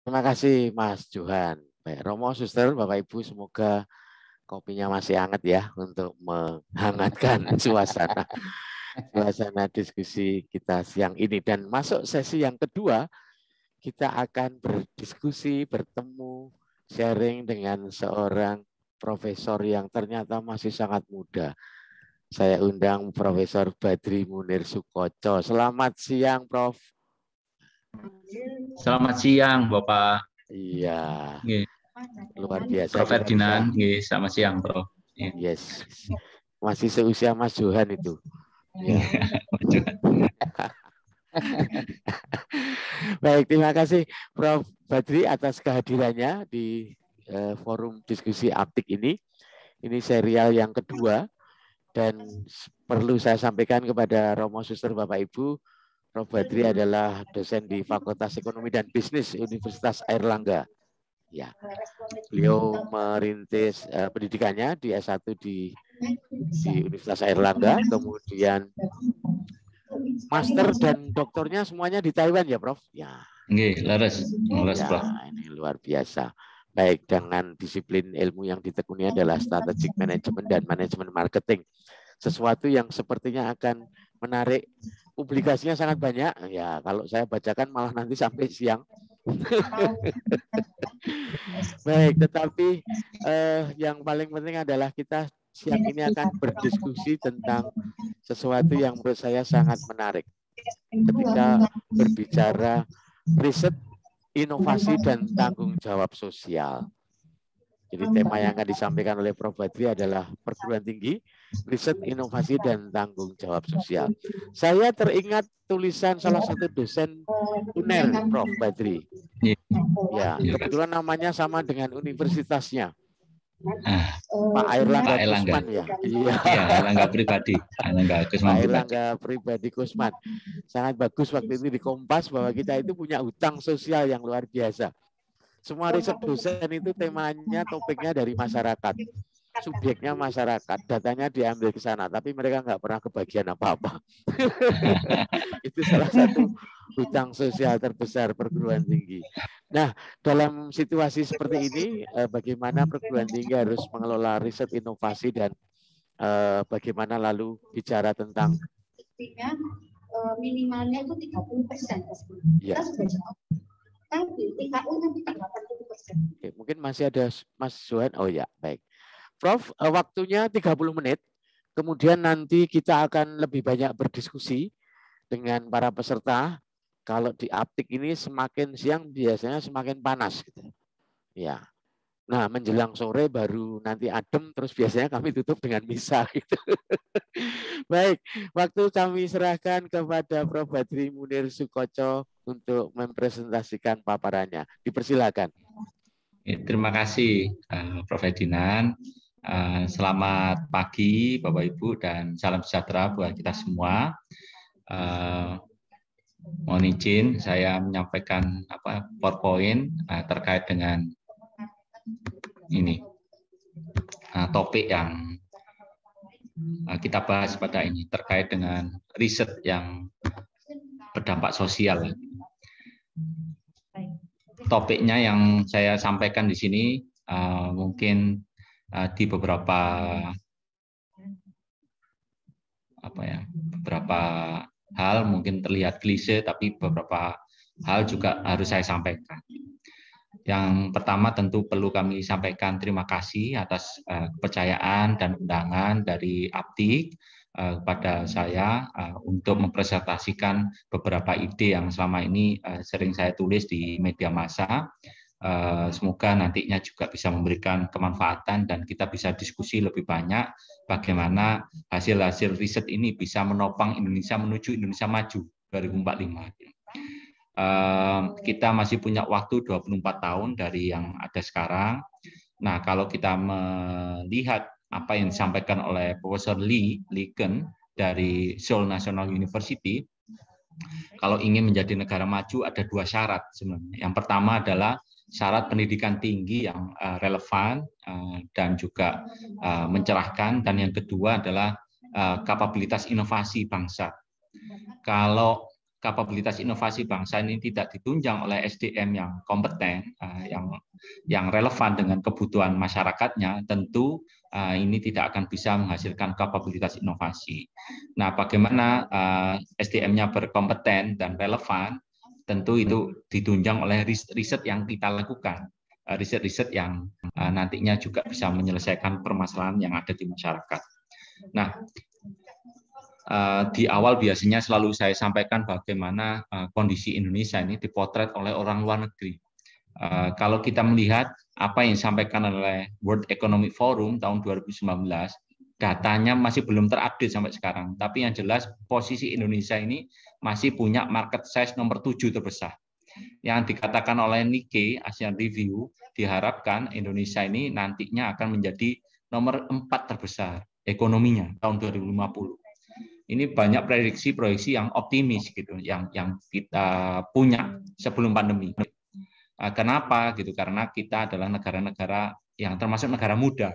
Terima kasih Mas Johan. Baik, Romo, Suster, Bapak Ibu, semoga kopinya masih hangat ya untuk menghangatkan suasana suasana diskusi kita siang ini dan masuk sesi yang kedua kita akan berdiskusi, bertemu, sharing dengan seorang profesor yang ternyata masih sangat muda. Saya undang Profesor Badri Munir Sukoco. Selamat siang, Prof. Selamat siang, Bapak. Iya. iya. Luar biasa. Prof Ferdinand, nggih, iya, selamat siang, Bro. Iya. Yes. Masih seusia Mas Johan itu. Baik, terima kasih Prof Badri atas kehadirannya di eh, forum diskusi aptik ini. Ini serial yang kedua dan perlu saya sampaikan kepada Romo Suster Bapak Ibu Prof. Badri mm-hmm. adalah dosen di Fakultas Ekonomi dan Bisnis Universitas Airlangga. Ya, beliau mm-hmm. merintis uh, pendidikannya di S1 di mm-hmm. di Universitas Airlangga, kemudian master dan doktornya semuanya di Taiwan ya, Prof. Ya. nge laras, laras, ya, Ini luar biasa. Baik dengan disiplin ilmu yang ditekuni adalah strategic management dan management marketing sesuatu yang sepertinya akan menarik publikasinya sangat banyak ya kalau saya bacakan malah nanti sampai siang baik tetapi eh, yang paling penting adalah kita siang ini akan berdiskusi tentang sesuatu yang menurut saya sangat menarik ketika berbicara riset inovasi dan tanggung jawab sosial. Jadi tema yang akan disampaikan oleh Prof. Badri adalah perguruan tinggi riset iya, inovasi iya. dan tanggung jawab iya, sosial. Saya teringat tulisan salah satu dosen oh, UNER, Prof. Badri. Ya, kebetulan namanya sama dengan universitasnya. Ah, Pak oh, Airlangga Pak Erlangga. Kusman ya. Iya, Airlangga pribadi. Airlangga Kusman. Airlangga pribadi Kusman. Sangat bagus waktu itu di Kompas bahwa kita itu punya utang sosial yang luar biasa. Semua riset dosen itu temanya, topiknya dari masyarakat subjeknya masyarakat, datanya diambil ke sana, tapi mereka nggak pernah kebagian apa-apa. itu salah satu hutang sosial terbesar perguruan tinggi. Nah, dalam situasi seperti ini, eh, bagaimana perguruan tinggi harus mengelola riset inovasi dan eh, bagaimana lalu bicara tentang eh, minimalnya itu 30 persen. Ya. Kita sudah jawab. Tapi TKU nanti 80 persen. Oke, mungkin masih ada Mas Suhan. Oh ya, baik. Prof, eh, waktunya 30 menit. Kemudian nanti kita akan lebih banyak berdiskusi dengan para peserta. Kalau di aptik ini semakin siang biasanya semakin panas. Gitu. Ya. Nah, menjelang sore baru nanti adem, terus biasanya kami tutup dengan misa. Gitu. Baik, waktu kami serahkan kepada Prof. Badri Munir Sukoco untuk mempresentasikan paparannya. Dipersilakan. Ya, terima kasih, eh, Prof. Ferdinand. Eh, selamat pagi Bapak Ibu dan salam sejahtera buat kita semua. Mau eh, mohon izin saya menyampaikan apa PowerPoint eh, terkait dengan ini topik yang kita bahas pada ini terkait dengan riset yang berdampak sosial. Topiknya yang saya sampaikan di sini mungkin uh, di beberapa apa ya beberapa hal mungkin terlihat klise tapi beberapa hal juga harus saya sampaikan. Yang pertama tentu perlu kami sampaikan terima kasih atas uh, kepercayaan dan undangan dari Aptik uh, kepada saya uh, untuk mempresentasikan beberapa ide yang selama ini sering saya tulis di media massa Eh, semoga nantinya juga bisa memberikan kemanfaatan dan kita bisa diskusi lebih banyak bagaimana hasil-hasil riset ini bisa menopang Indonesia menuju Indonesia maju 2045. Kita masih punya waktu 24 tahun dari yang ada sekarang. Nah, kalau kita melihat apa yang disampaikan oleh Profesor Lee Liken dari Seoul National University, kalau ingin menjadi negara maju ada dua syarat sebenarnya. Yang pertama adalah syarat pendidikan tinggi yang eh, relevan eh, dan juga eh, mencerahkan dan yang kedua adalah kapabilitas inovasi bangsa. Kalau kapabilitas inovasi bangsa ini tidak ditunjang oleh SDM yang kompeten, yang yang relevan dengan kebutuhan masyarakatnya, tentu ini tidak akan bisa menghasilkan kapabilitas inovasi. Nah, bagaimana SDM-nya berkompeten dan relevan, tentu itu hmm. ditunjang oleh riset yang kita lakukan eh, riset-riset yang eh, nantinya juga bisa menyelesaikan permasalahan yang ada di masyarakat. Nah, eh, di awal biasanya selalu saya sampaikan bagaimana kondisi Indonesia ini dipotret oleh orang luar negeri. Kalau kita melihat apa yang disampaikan oleh World Economic Forum tahun 2019, datanya masih belum terupdate sampai sekarang. Tapi yang jelas posisi Indonesia ini masih punya market size nomor 7 terbesar. Yang dikatakan oleh Nike Asian Review, diharapkan Indonesia ini nantinya akan menjadi nomor 4 terbesar ekonominya tahun 2050. Ini banyak prediksi-proyeksi yang optimis gitu, yang yang kita punya sebelum pandemi. Nah, kenapa gitu? Karena kita adalah negara-negara yang termasuk negara muda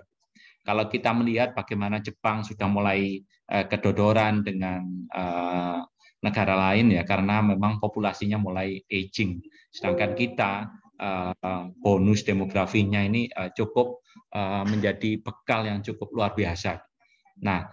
kalau kita melihat bagaimana Jepang sudah mulai eh, kedodoran dengan eh, negara lain ya karena memang populasinya mulai aging. Sedangkan kita eh, bonus demografinya ini cukup menjadi bekal yang cukup luar biasa. Nah,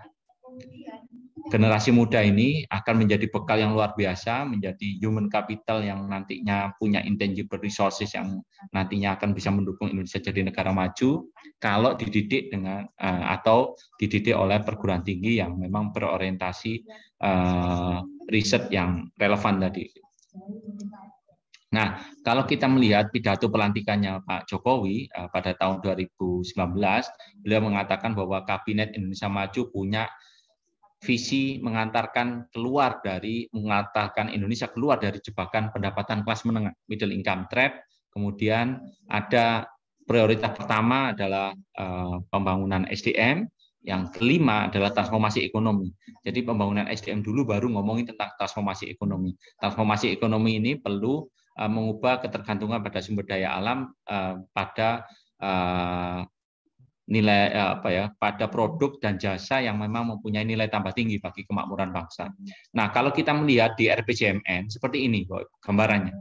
generasi muda ini akan menjadi bekal yang luar biasa, menjadi human capital yang nantinya punya intangible resources yang nantinya akan bisa mendukung Indonesia jadi negara maju kalau dididik dengan eh, atau dididik oleh perguruan tinggi yang memang berorientasi uh, riset yang relevan tadi. Nah, kalau kita melihat pidato pelantikannya Pak Jokowi uh, pada tahun 2019, beliau mengatakan bahwa Kabinet Indonesia Maju punya visi mengantarkan keluar dari mengatakan Indonesia keluar dari jebakan pendapatan kelas menengah middle income trap. Kemudian ada prioritas pertama adalah eh, pembangunan SDM, yang kelima adalah transformasi ekonomi. Jadi pembangunan SDM dulu baru ngomongin tentang transformasi ekonomi. Transformasi ekonomi ini perlu eh, mengubah ketergantungan pada sumber daya alam eh, pada nilai eh, apa ya pada produk dan jasa yang memang mempunyai nilai tambah tinggi bagi kemakmuran bangsa. Nah, kalau kita melihat di RPJMN seperti ini gambarannya.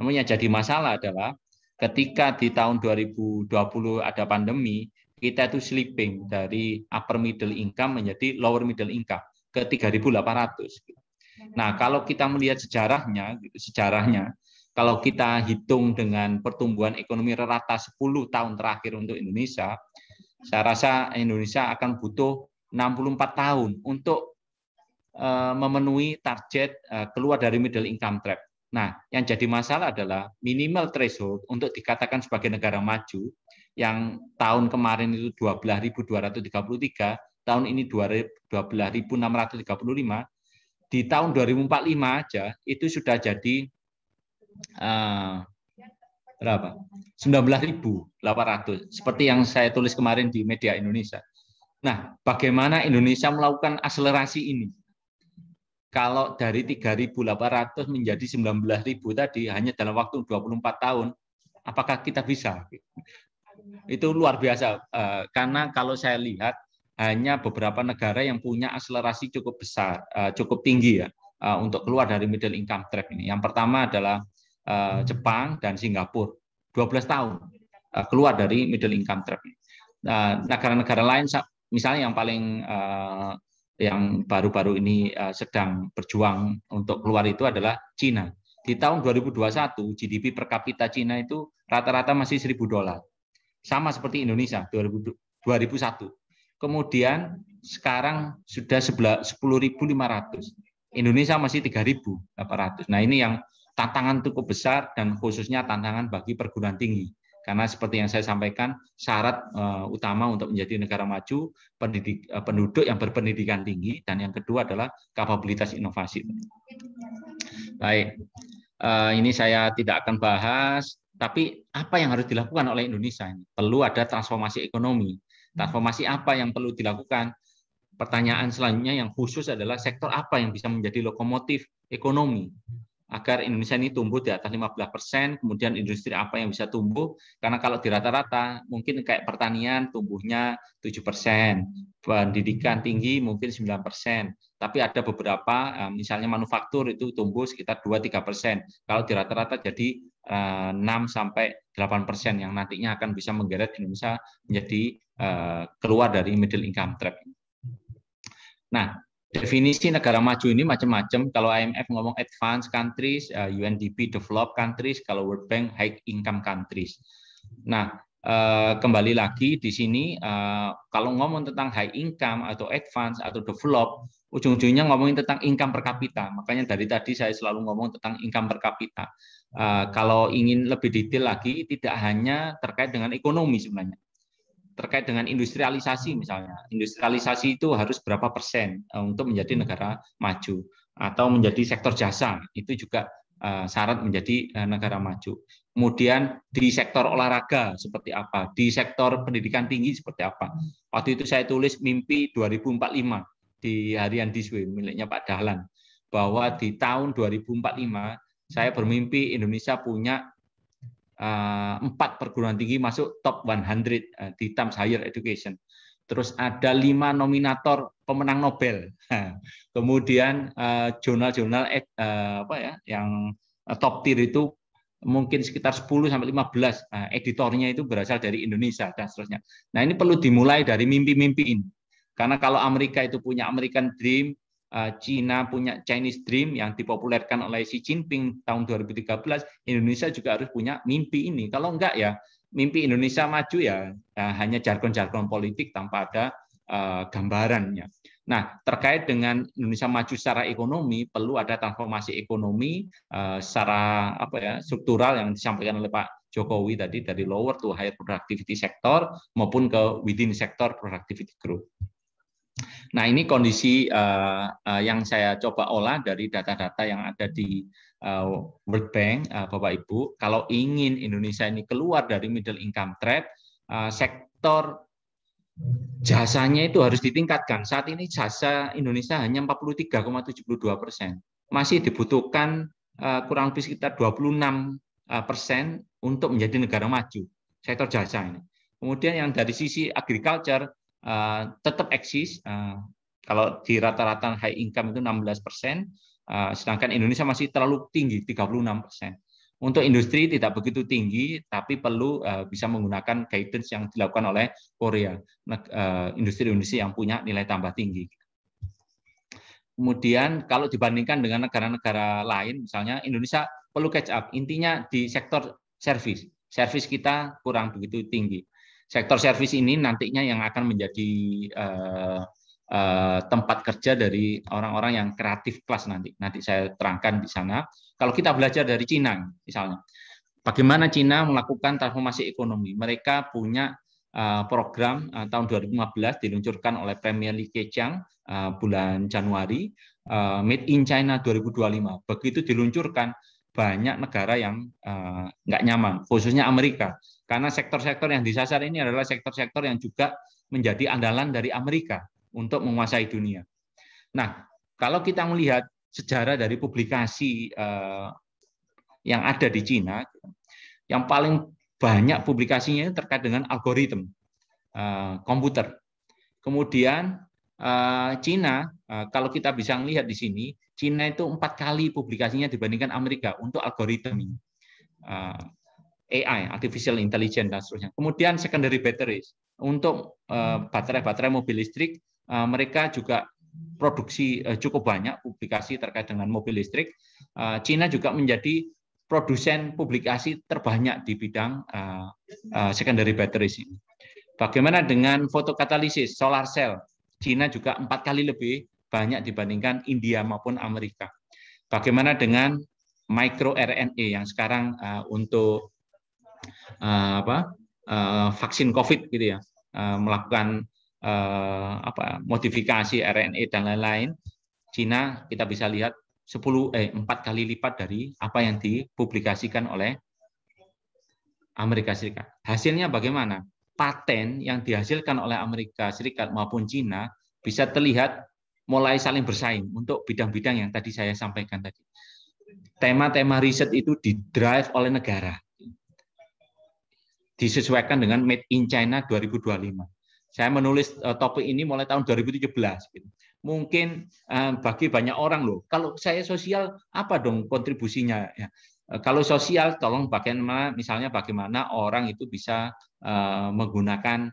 Namun yang jadi masalah adalah ketika di tahun 2020 ada pandemi, kita itu slipping dari upper middle income menjadi lower middle income ke 3.800. Nah, kalau kita melihat sejarahnya, sejarahnya kalau kita hitung dengan pertumbuhan ekonomi rata 10 tahun terakhir untuk Indonesia, saya rasa Indonesia akan butuh 64 tahun untuk eh, memenuhi target eh, keluar dari middle income trap. Nah, yang jadi masalah adalah minimal threshold untuk dikatakan sebagai negara maju yang tahun kemarin itu 12.233, tahun ini 12.635, di tahun 2045 aja itu sudah jadi eh, berapa? 19.800 seperti yang saya tulis kemarin di media Indonesia. Nah, bagaimana Indonesia melakukan akselerasi ini? Kalau dari 3.800 menjadi 19.000 tadi hanya dalam waktu 24 tahun, apakah kita bisa? Itu luar biasa eh, karena kalau saya lihat hanya beberapa negara yang punya akselerasi cukup besar, eh, cukup tinggi ya eh, untuk keluar dari middle income trap ini. Yang pertama adalah Eh, hmm. Jepang dan Singapura. 12 tahun eh, keluar dari middle income trap. Nah, negara-negara lain, misalnya yang paling eh, yang baru-baru ini sedang berjuang untuk keluar itu adalah Cina. Di tahun 2021 GDP per kapita Cina itu rata-rata masih 1000 dolar. Sama seperti Indonesia 2001. Kemudian sekarang sudah 10.500. Indonesia masih 3.800. Nah, ini yang tantangan cukup besar dan khususnya tantangan bagi perguruan tinggi. Karena seperti yang saya sampaikan, syarat eh, utama untuk menjadi negara maju pendidik, eh, penduduk yang berpendidikan tinggi dan yang kedua adalah kapabilitas inovasi. Baik, eh, ini saya tidak akan bahas, tapi apa yang harus dilakukan oleh Indonesia ini? Perlu ada transformasi ekonomi. Transformasi apa yang perlu dilakukan? Pertanyaan selanjutnya yang khusus adalah sektor apa yang bisa menjadi lokomotif ekonomi agar Indonesia ini tumbuh di atas 15 persen, kemudian industri apa yang bisa tumbuh, karena kalau di rata-rata mungkin kayak pertanian tumbuhnya 7 persen, pendidikan tinggi mungkin 9 persen, tapi ada beberapa eh, misalnya manufaktur itu tumbuh sekitar 2-3 persen, kalau di rata-rata jadi 6 eh, sampai 8 persen yang nantinya akan bisa menggeret Indonesia menjadi eh, keluar dari middle income trap. Nah, definisi negara maju ini macam-macam. Kalau IMF ngomong advanced countries, eh, UNDP developed countries, kalau World Bank high income countries. Nah, eh, kembali lagi di sini eh, kalau ngomong tentang high income atau advanced atau develop, ujung-ujungnya ngomongin tentang income per kapita. Makanya dari tadi saya selalu ngomong tentang income per kapita. kalau ingin lebih detail lagi, tidak hanya terkait dengan ekonomi sebenarnya terkait dengan industrialisasi misalnya. Industrialisasi itu harus berapa persen eh, untuk menjadi negara maju atau menjadi sektor jasa itu juga eh, syarat menjadi eh, negara maju. Kemudian di sektor olahraga seperti apa, di sektor pendidikan tinggi seperti apa. Waktu itu saya tulis mimpi 2045 di harian Diswe miliknya Pak Dahlan bahwa di tahun 2045 saya bermimpi Indonesia punya Eh, empat perguruan tinggi masuk top 100 eh, di Times Higher Education. Terus ada lima nominator pemenang Nobel. Kemudian eh, jurnal-jurnal apa ya yang top tier itu mungkin sekitar 10 sampai 15 nah, editornya itu berasal dari Indonesia dan seterusnya. Nah, ini perlu dimulai dari mimpi-mimpi ini. Karena kalau Amerika itu punya American Dream, Eh, Cina punya Chinese Dream yang dipopulerkan oleh Xi Jinping tahun 2013, Indonesia juga harus punya mimpi ini. Kalau enggak ya, mimpi Indonesia maju ya eh, hanya jargon-jargon politik tanpa ada eh, gambarannya. Nah, terkait dengan Indonesia maju secara ekonomi, perlu ada transformasi ekonomi secara apa ya struktural yang disampaikan oleh Pak Jokowi tadi dari lower to higher productivity sektor maupun ke within sektor productivity growth. Nah, ini kondisi uh, yang saya coba olah dari data-data yang ada di uh, World Bank, uh, Bapak Ibu. Kalau ingin Indonesia ini keluar dari middle income trap, uh, sektor jasanya itu harus ditingkatkan. Saat ini jasa Indonesia hanya 43,72 persen. Masih dibutuhkan uh, kurang lebih sekitar 26 persen untuk menjadi negara maju, sektor jasa ini. Kemudian yang dari sisi agriculture, Eh, tetap eksis. Uh, kalau di rata-rata high income itu 16 persen, uh, sedangkan Indonesia masih terlalu tinggi 36 persen. Untuk industri tidak begitu tinggi, tapi perlu uh, bisa menggunakan guidance yang dilakukan oleh Korea, industri-industri uh, yang punya nilai tambah tinggi. Kemudian kalau dibandingkan dengan negara-negara lain, misalnya Indonesia perlu catch up. Intinya di sektor service, service kita kurang begitu tinggi sektor servis ini nantinya yang akan menjadi uh, uh, tempat kerja dari orang-orang yang kreatif kelas nanti. Nanti saya terangkan di sana. Kalau kita belajar dari Cina misalnya, bagaimana Cina melakukan transformasi ekonomi? Mereka punya uh, program uh, tahun 2015 diluncurkan oleh Premier Li Keqiang uh, bulan Januari uh, Made in China 2025. Begitu diluncurkan banyak negara yang nggak uh, nyaman, khususnya Amerika. Karena sektor-sektor yang disasar ini adalah sektor-sektor yang juga menjadi andalan dari Amerika untuk menguasai dunia. Nah, kalau kita melihat sejarah dari publikasi eh, yang ada di Cina, yang paling banyak publikasinya terkait dengan algoritma eh, komputer. Kemudian eh, Cina, kalau kita bisa melihat di sini, Cina itu empat kali publikasinya dibandingkan Amerika untuk algoritma. ini. AI, artificial intelligence dan seterusnya. Kemudian secondary batteries untuk eh, hmm. baterai-baterai mobil listrik, eh, mereka juga produksi eh, cukup banyak publikasi terkait dengan mobil listrik. Cina juga menjadi produsen publikasi terbanyak di bidang secondary batteries ini. Bagaimana dengan fotokatalisis solar cell? Cina juga empat kali lebih banyak dibandingkan India maupun Amerika. Bagaimana dengan micro RNA yang sekarang untuk Eh, apa eh, vaksin COVID gitu ya, eh, melakukan apa modifikasi RNA e dan lain-lain, Cina kita bisa lihat 10 eh empat kali lipat dari apa yang dipublikasikan oleh Amerika Serikat. Hasilnya bagaimana? Paten yang dihasilkan oleh Amerika Serikat maupun Cina bisa terlihat mulai saling bersaing untuk bidang-bidang yang tadi saya sampaikan tadi. Tema-tema riset itu didrive oleh negara disesuaikan dengan Made in China 2025. Saya menulis eh, topik ini mulai tahun 2017. Gitu. Mungkin eh, bagi banyak orang loh, kalau saya sosial apa dong kontribusinya? Ya? Eh, kalau sosial tolong bagaimana misalnya bagaimana orang itu bisa menggunakan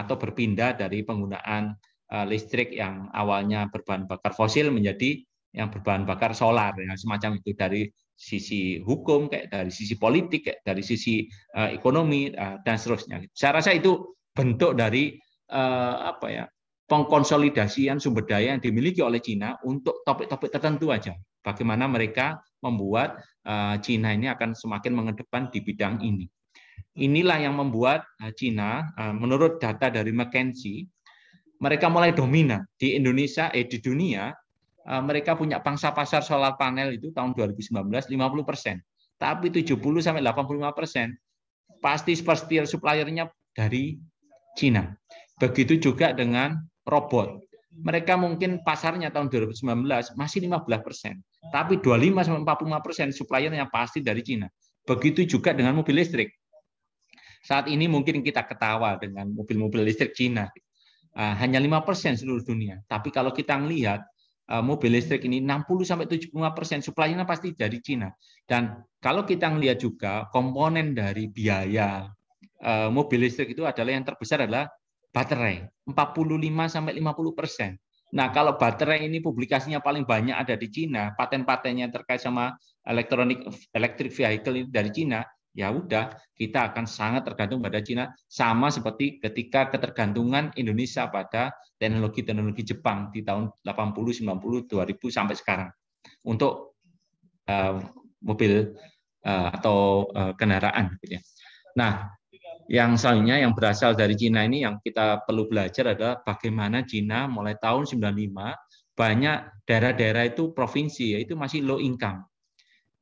atau berpindah dari penggunaan listrik yang awalnya berbahan bakar fosil menjadi yang berbahan bakar solar yang semacam itu dari sisi hukum, kayak dari sisi politik, kayak dari sisi eh, ekonomi eh, dan seterusnya. Saya rasa itu bentuk dari eh, apa ya pengkonsolidasian sumber daya yang dimiliki oleh Cina untuk topik-topik tertentu aja. Bagaimana mereka membuat China Cina ini akan semakin mengedepan di bidang ini. Inilah yang membuat Cina, menurut data dari McKinsey, mereka mulai dominan di Indonesia, eh di dunia Eh, mereka punya pangsa pasar solar panel itu tahun 2019 50 persen, tapi 70 sampai 85 persen pasti pasti suppliernya dari Cina. Begitu juga dengan robot. Mereka mungkin pasarnya tahun 2019 masih 15 persen, tapi 25 sampai 45 persen suppliernya pasti dari Cina. Begitu juga dengan mobil listrik. Saat ini mungkin kita ketawa dengan mobil-mobil listrik Cina. Eh, hanya 5% seluruh dunia. Tapi kalau kita melihat Eh, mobil listrik ini 60 sampai 75 persen suplainya kan pasti dari Cina. Dan kalau kita melihat juga komponen dari biaya eh, mobil listrik itu adalah yang terbesar adalah baterai 45 sampai 50 persen. Nah kalau baterai ini publikasinya paling banyak ada di Cina, paten-patennya terkait sama elektronik electric vehicle dari Cina, ya udah kita akan sangat tergantung pada Cina sama seperti ketika ketergantungan Indonesia pada teknologi-teknologi Jepang di tahun 80, 90, 2000 sampai sekarang untuk uh, mobil uh, atau uh, kendaraan gitu ya. Nah, yang selanjutnya yang berasal dari Cina ini yang kita perlu belajar adalah bagaimana Cina mulai tahun 95 banyak daerah-daerah itu provinsi yaitu masih low income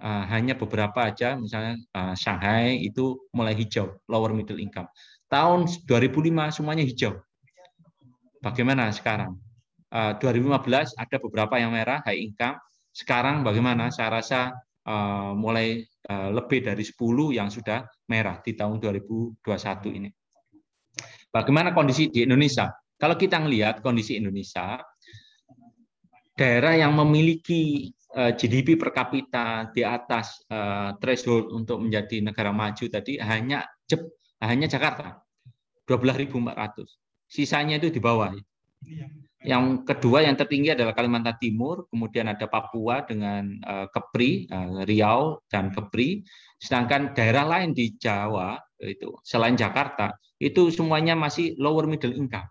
Ah, hanya beberapa aja, misalnya ah, Shanghai itu mulai hijau, lower middle income. Tahun 2005 semuanya hijau. Bagaimana sekarang? 2015 ah, ada beberapa yang merah, high income. Sekarang bagaimana? Saya rasa mulai lebih dari 10 yang sudah merah di tahun 2021 ini. Bagaimana kondisi di Indonesia? Kalau kita melihat kondisi Indonesia, daerah yang memiliki Eh, GDP per kapita di atas eh, threshold untuk menjadi negara maju tadi hanya Jep, hanya Jakarta 12.400. Sisanya itu di bawah. Iya. Yang kedua yang tertinggi adalah Kalimantan Timur, kemudian ada Papua dengan eh, Kepri, Riau dan Kepri. Sedangkan daerah lain di Jawa itu selain Jakarta itu semuanya masih lower middle income.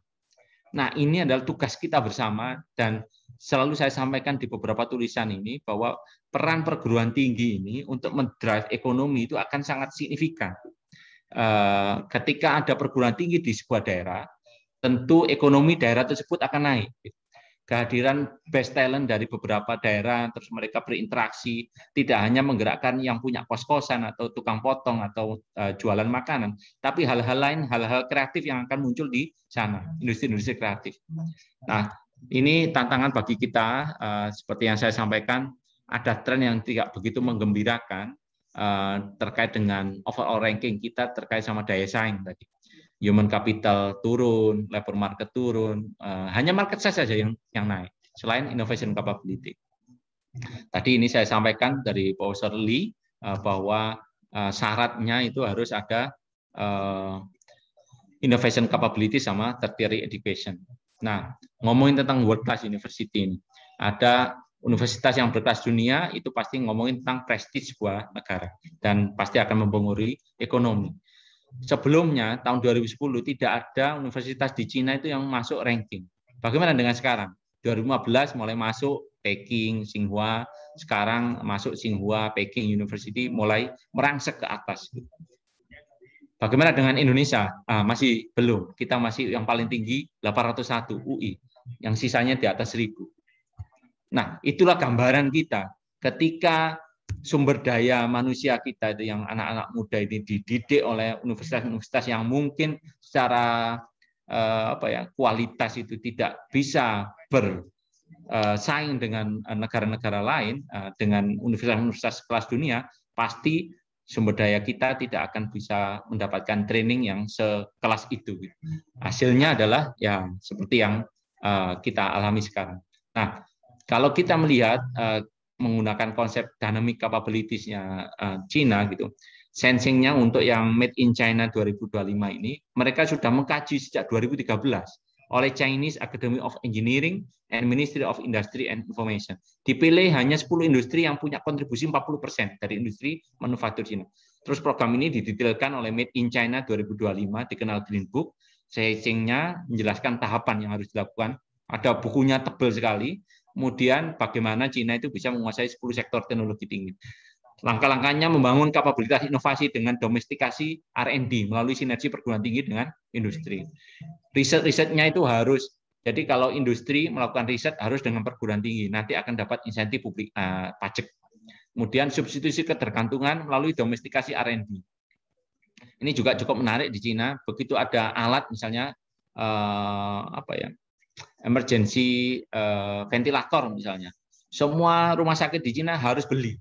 Nah, ini adalah tugas kita bersama dan selalu saya sampaikan di beberapa tulisan ini bahwa peran perguruan tinggi ini untuk mendrive ekonomi itu akan sangat signifikan. Eh, ketika ada perguruan tinggi di sebuah daerah, tentu ekonomi daerah tersebut akan naik. Kehadiran best talent dari beberapa daerah, terus mereka berinteraksi, tidak hanya menggerakkan yang punya kos-kosan atau tukang potong atau eh, jualan makanan, tapi hal-hal lain, hal-hal kreatif yang akan muncul di sana, industri-industri kreatif. Nah, ini tantangan bagi kita, eh, seperti yang saya sampaikan, ada tren yang tidak begitu menggembirakan eh, terkait dengan overall ranking kita terkait sama daya saing tadi. Human capital turun, labor market turun, eh, hanya market size saja yang yang naik selain innovation capability. Tadi ini saya sampaikan dari Professor Lee bahwa syaratnya itu harus ada innovation capability sama tertiary education. Nah, ngomongin tentang world class university ini, ada universitas yang berkelas dunia itu pasti ngomongin tentang prestis sebuah negara dan pasti akan mempengaruhi ekonomi. Sebelumnya tahun 2010 tidak ada universitas di Cina itu yang masuk ranking. Bagaimana dengan sekarang? 2015 mulai masuk Peking, Tsinghua, sekarang masuk Tsinghua, Peking University mulai merangsek ke atas. Bagaimana dengan Indonesia? Ah, masih belum. Kita masih yang paling tinggi 801 UI, yang sisanya di atas 1000. Nah, itulah gambaran kita ketika sumber daya manusia kita itu yang anak-anak muda ini dididik oleh universitas-universitas yang mungkin secara eh, apa ya kualitas itu tidak bisa bersaing eh, dengan eh, negara-negara lain eh, dengan universitas-universitas kelas dunia pasti sumber daya kita tidak akan bisa mendapatkan training yang sekelas itu. Hasilnya adalah ya seperti yang uh, kita alami sekarang. Nah, kalau kita melihat uh, menggunakan konsep dynamic capabilities-nya uh, eh, Cina gitu, sensingnya untuk yang Made in China 2025 ini, mereka sudah mengkaji sejak 2013 oleh Chinese Academy of Engineering and Ministry of Industry and Information. Dipilih hanya 10 industri yang punya kontribusi 40% dari industri manufaktur Cina. Terus program ini didetailkan oleh Made in China 2025 dikenal Green Book. Seisingnya menjelaskan tahapan yang harus dilakukan. Ada bukunya tebal sekali. Kemudian bagaimana Cina itu bisa menguasai 10 sektor teknologi tinggi. Langkah-langkahnya membangun kapabilitas inovasi dengan domestikasi R&D melalui sinergi perguruan tinggi dengan industri. Riset-risetnya itu harus jadi kalau industri melakukan riset harus dengan perguruan tinggi, nanti akan dapat insentif publik uh, pajak. Kemudian substitusi ketergantungan melalui domestikasi R&D. Ini juga cukup menarik di Cina. Begitu ada alat misalnya uh, apa ya, emergency uh, ventilator misalnya, semua rumah sakit di Cina harus beli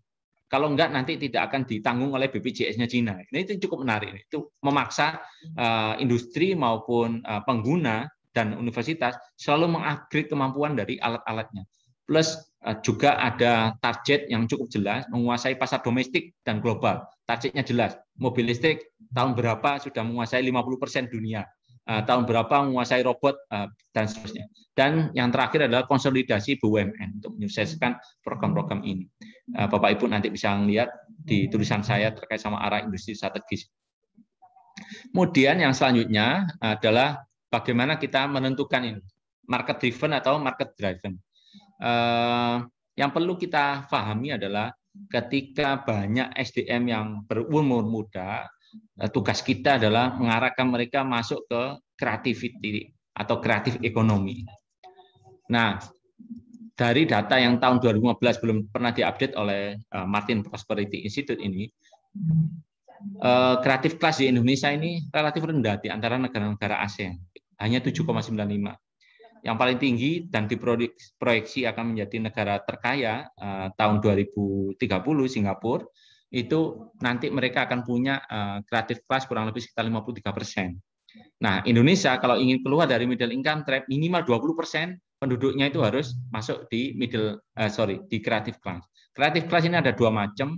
kalau enggak nanti tidak akan ditanggung oleh BPJS-nya Cina. Ini itu cukup menarik. Itu memaksa uh, industri maupun uh, pengguna dan universitas selalu mengupgrade kemampuan dari alat-alatnya. Plus eh, juga ada target yang cukup jelas menguasai pasar domestik dan global. Targetnya jelas. Mobil listrik tahun berapa sudah menguasai 50% dunia tahun berapa menguasai robot dan seterusnya. Dan yang terakhir adalah konsolidasi BUMN untuk menyukseskan program-program ini. Eh, Bapak Ibu nanti bisa melihat di tulisan saya terkait sama arah industri strategis. Kemudian yang selanjutnya adalah bagaimana kita menentukan ini market driven atau market driven. Eh, yang perlu kita pahami adalah ketika banyak SDM yang berumur muda, eh, tugas kita adalah mengarahkan mereka masuk ke creativity atau kreatif ekonomi. Nah, dari data yang tahun 2015 belum pernah diupdate oleh eh, Martin Prosperity Institute ini, eh, kreatif kelas di Indonesia ini relatif rendah di antara negara-negara ASEAN, hanya 7,95. Yang paling tinggi dan diproyeksi akan menjadi negara terkaya eh, tahun 2030 Singapura, itu nanti mereka akan punya kreatif kelas kurang lebih sekitar 53 persen. Nah, Indonesia kalau ingin keluar dari middle income trap minimal 20 persen penduduknya itu harus masuk di middle uh, sorry di kreatif class Kreatif class ini ada dua macam,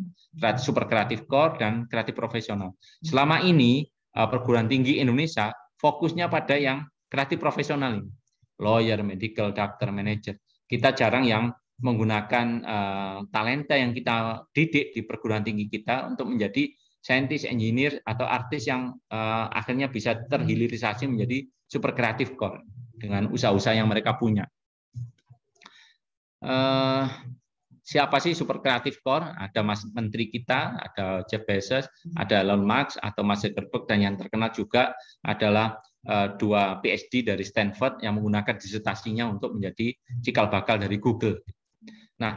super kreatif core dan kreatif profesional. Selama ini uh, perguruan tinggi Indonesia fokusnya pada yang kreatif profesional ini, lawyer, medical, doctor manager. Kita jarang yang menggunakan uh, talenta yang kita didik di perguruan tinggi kita untuk menjadi scientist engineer, atau artis yang uh, akhirnya bisa terhilirisasi menjadi super kreatif core dengan usaha-usaha yang mereka punya. Uh, siapa sih super kreatif core? Ada Mas Menteri kita, ada Jeff Bezos, ada Elon Musk, atau Mas Zuckerberg, dan yang terkenal juga adalah uh, dua PhD dari Stanford yang menggunakan disertasinya untuk menjadi cikal bakal dari Google. Nah,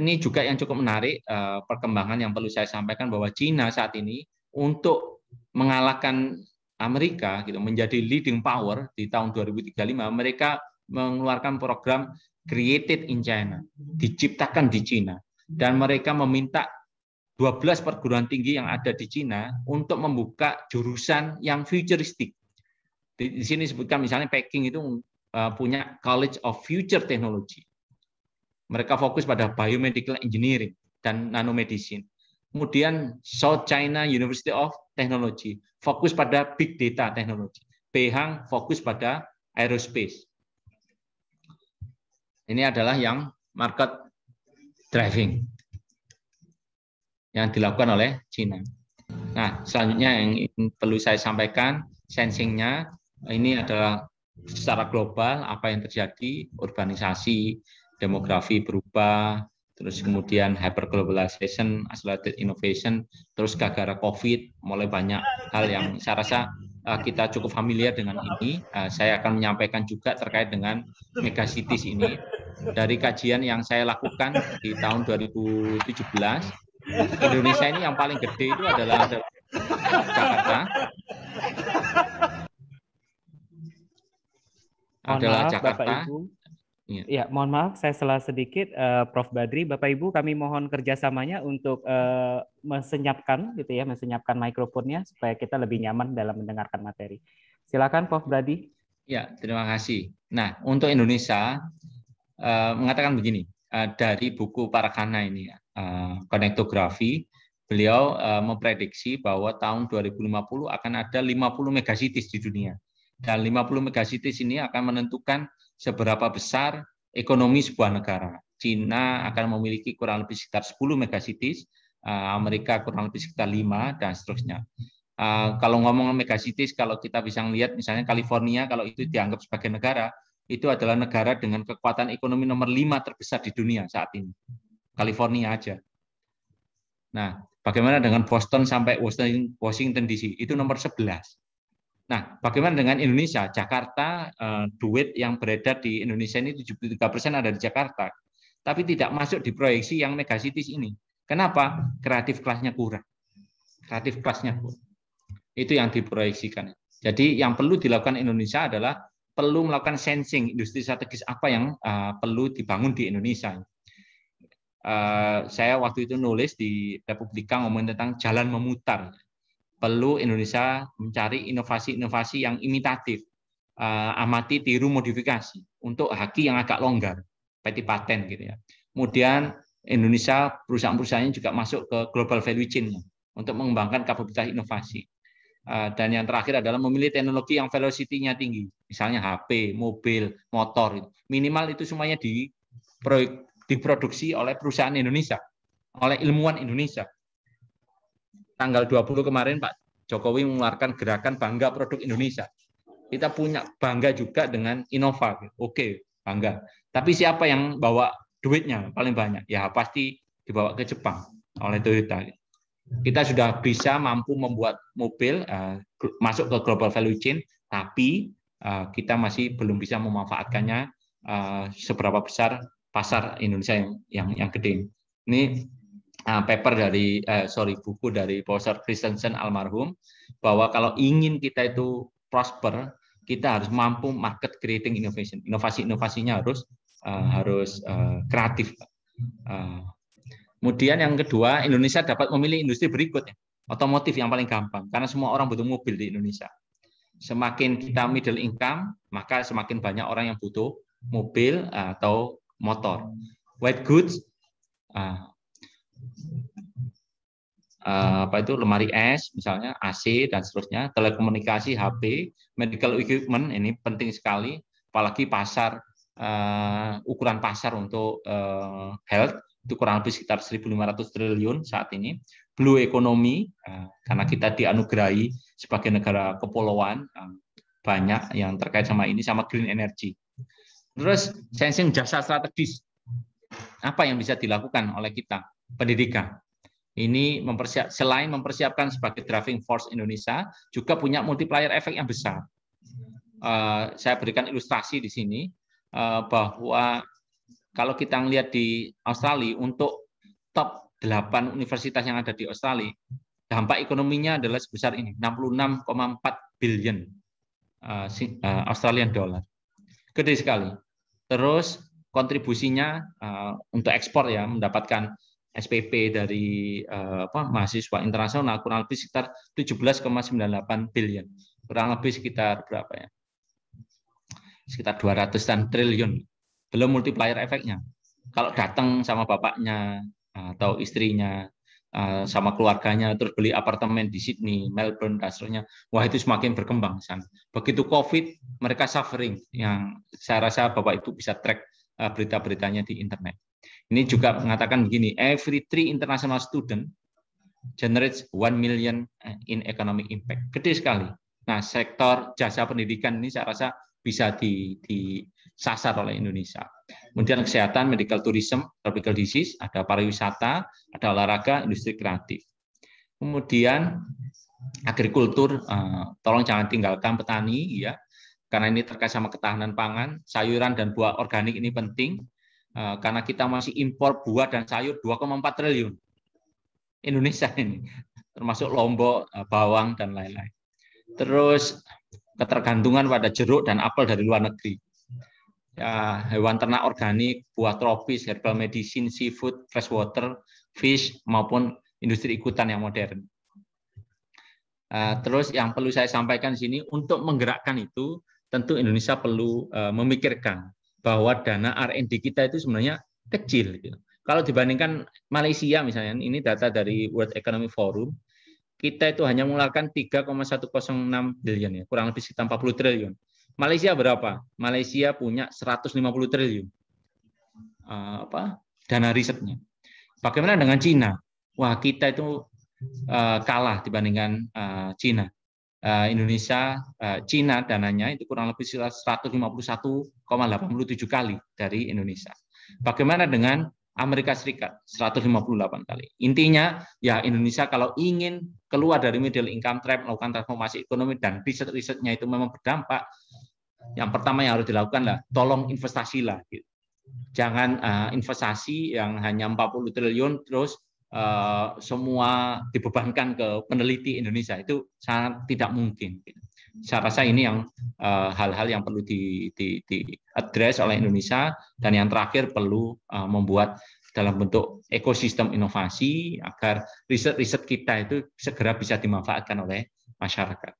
ini juga yang cukup menarik uh, perkembangan yang perlu saya sampaikan bahwa Cina saat ini untuk mengalahkan Amerika gitu menjadi leading power di tahun 2035 mereka mengeluarkan program created in China diciptakan di China, dan mereka meminta 12 perguruan tinggi yang ada di China untuk membuka jurusan yang futuristik. Di sini sebutkan misalnya Peking itu eh, punya College of Future Technology. Mereka fokus pada biomedical engineering dan nanomedicine. Kemudian South China University of Technology, fokus pada big data teknologi. Behang fokus pada aerospace. Ini adalah yang market driving yang dilakukan oleh China. Nah, selanjutnya yang perlu saya sampaikan sensingnya ini adalah secara global apa yang terjadi, urbanisasi, demografi berubah, terus kemudian hyperglobalization, accelerated innovation, terus gara-gara COVID, mulai banyak hal yang saya rasa eh, kita cukup familiar dengan ini. Eh, saya akan menyampaikan juga terkait dengan megacities ini. Dari kajian yang saya lakukan di tahun 2017, Indonesia ini yang paling gede itu adalah Jakarta. Adalah Jakarta. Iya. Ya, mohon maaf saya salah sedikit, uh, Prof. Badri, Bapak Ibu, kami mohon kerjasamanya untuk uh, eh, mesenyapkan, gitu ya, mesenyapkan mikrofonnya supaya kita lebih nyaman dalam mendengarkan materi. Silakan, Prof. Badri. Ya, terima kasih. Nah, untuk Indonesia uh, mengatakan begini uh, dari buku Parakana ini, uh, konektografi, beliau uh, memprediksi bahwa tahun 2050 akan ada 50 megasitis di dunia dan 50 megasitis ini akan menentukan seberapa besar ekonomi sebuah negara. Cina akan memiliki kurang lebih sekitar 10 megacities, eh, Amerika kurang lebih sekitar 5, dan seterusnya. Eh, kalau ngomong megacities, kalau kita bisa melihat misalnya California, kalau itu dianggap sebagai negara, itu adalah negara dengan kekuatan ekonomi nomor lima terbesar di dunia saat ini. California aja. Nah, bagaimana dengan Boston sampai Washington DC? Itu nomor 11. Nah, bagaimana dengan Indonesia? Jakarta, eh, duit yang beredar di Indonesia ini 73 persen ada di Jakarta, tapi tidak masuk di proyeksi yang megasitis ini. Kenapa? Kreatif kelasnya kurang. Kreatif kelasnya kurang. Itu yang diproyeksikan. Jadi yang perlu dilakukan Indonesia adalah perlu melakukan sensing industri strategis apa yang uh, perlu dibangun di Indonesia. Uh, saya waktu itu nulis di Republika ngomongin tentang jalan memutar perlu Indonesia mencari inovasi-inovasi yang imitatif, eh, amati, tiru, modifikasi untuk haki yang agak longgar, peti paten gitu ya. Kemudian Indonesia perusahaan-perusahaannya juga masuk ke global value chain untuk mengembangkan kapabilitas inovasi. Eh, dan yang terakhir adalah memilih teknologi yang velocity-nya tinggi, misalnya HP, mobil, motor. Gitu. Minimal itu semuanya di diproduksi oleh perusahaan Indonesia, oleh ilmuwan Indonesia tanggal 20 kemarin Pak Jokowi mengeluarkan gerakan bangga produk Indonesia. Kita punya bangga juga dengan Innova. Oke, bangga. Tapi siapa yang bawa duitnya paling banyak? Ya pasti dibawa ke Jepang oleh Toyota. Kita sudah bisa mampu membuat mobil eh, masuk ke global value chain, tapi eh, kita masih belum bisa memanfaatkannya eh, seberapa besar pasar Indonesia yang yang, yang gede. Ini Ah, paper dari eh, sorry buku dari Profesor Christensen almarhum bahwa kalau ingin kita itu prosper kita harus mampu market creating innovation inovasi inovasinya harus uh, harus uh, kreatif uh, kemudian yang kedua Indonesia dapat memilih industri berikutnya otomotif yang paling gampang karena semua orang butuh mobil di Indonesia semakin kita middle income maka semakin banyak orang yang butuh mobil atau motor white goods Eh, apa itu lemari es misalnya AC dan seterusnya telekomunikasi HP medical equipment ini penting sekali apalagi pasar uh, ukuran pasar untuk uh, health itu kurang lebih sekitar 1.500 triliun saat ini blue economy uh, karena kita dianugerahi sebagai negara kepulauan uh, banyak yang terkait sama ini sama green energy terus sensing jasa strategis apa yang bisa dilakukan oleh kita pendidikan. Ini mempersiap, selain mempersiapkan sebagai driving force Indonesia, juga punya multiplier efek yang besar. Uh, saya berikan ilustrasi di sini uh, bahwa kalau kita melihat di Australia untuk top 8 universitas yang ada di Australia, dampak ekonominya adalah sebesar ini, 66,4 billion uh, Australian dollar. Gede sekali. Terus kontribusinya untuk ekspor ya mendapatkan SPP dari eh, apa, mahasiswa internasional kurang lebih sekitar 17,98 billion. Kurang lebih sekitar berapa ya? Sekitar 200-an triliun. Belum multiplier efeknya. Kalau datang sama bapaknya eh, atau istrinya eh, sama keluarganya terus beli apartemen di Sydney, Melbourne, dan seterusnya. Wah itu semakin berkembang. Begitu COVID, mereka suffering. Yang saya rasa Bapak Ibu bisa track berita-beritanya di internet. Ini juga mengatakan begini, every three international student generates one million eh, in economic impact. Gede sekali. Nah, sektor jasa pendidikan ini saya rasa bisa disasar oleh Indonesia. Kemudian kesehatan, medical tourism, tropical disease, ada pariwisata, ada olahraga, industri kreatif. Kemudian agrikultur, eh, tolong jangan tinggalkan petani, ya, karena ini terkait sama ketahanan pangan, sayuran dan buah organik ini penting. Eh, karena kita masih impor buah dan sayur 2,4 triliun. Indonesia ini, termasuk lombok, eh, bawang, dan lain-lain. Terus ketergantungan pada jeruk dan apel dari luar negeri. Ya, hewan ternak organik, buah tropis, herbal medicine, seafood, freshwater, fish, maupun industri ikutan yang modern. Eh, terus yang perlu saya sampaikan di sini, untuk menggerakkan itu, tentu Indonesia perlu memikirkan bahwa dana R&D kita itu sebenarnya kecil. Gitu. Kalau dibandingkan Malaysia misalnya, ini data dari World Economic Forum, kita itu hanya mengeluarkan 3,106 triliun, ya, kurang lebih sekitar 40 triliun. Malaysia berapa? Malaysia punya 150 triliun eh, apa dana risetnya. Bagaimana dengan Cina? Wah kita itu eh, kalah dibandingkan uh, Cina. Eh, Indonesia, eh, Cina dananya itu kurang lebih 151,87 kali dari Indonesia. Bagaimana dengan Amerika Serikat 158 kali. Intinya ya Indonesia kalau ingin keluar dari middle income trap melakukan transformasi ekonomi dan riset-risetnya itu memang berdampak yang pertama yang harus dilakukan lah tolong investasilah gitu. Jangan uh, investasi yang hanya 40 triliun terus Eh, semua dibebankan ke peneliti Indonesia itu sangat tidak mungkin. Saya rasa ini yang eh, hal-hal uh, yang perlu di, di, di address oleh Indonesia dan yang terakhir perlu uh, membuat dalam bentuk ekosistem inovasi agar riset-riset kita itu segera bisa dimanfaatkan oleh masyarakat.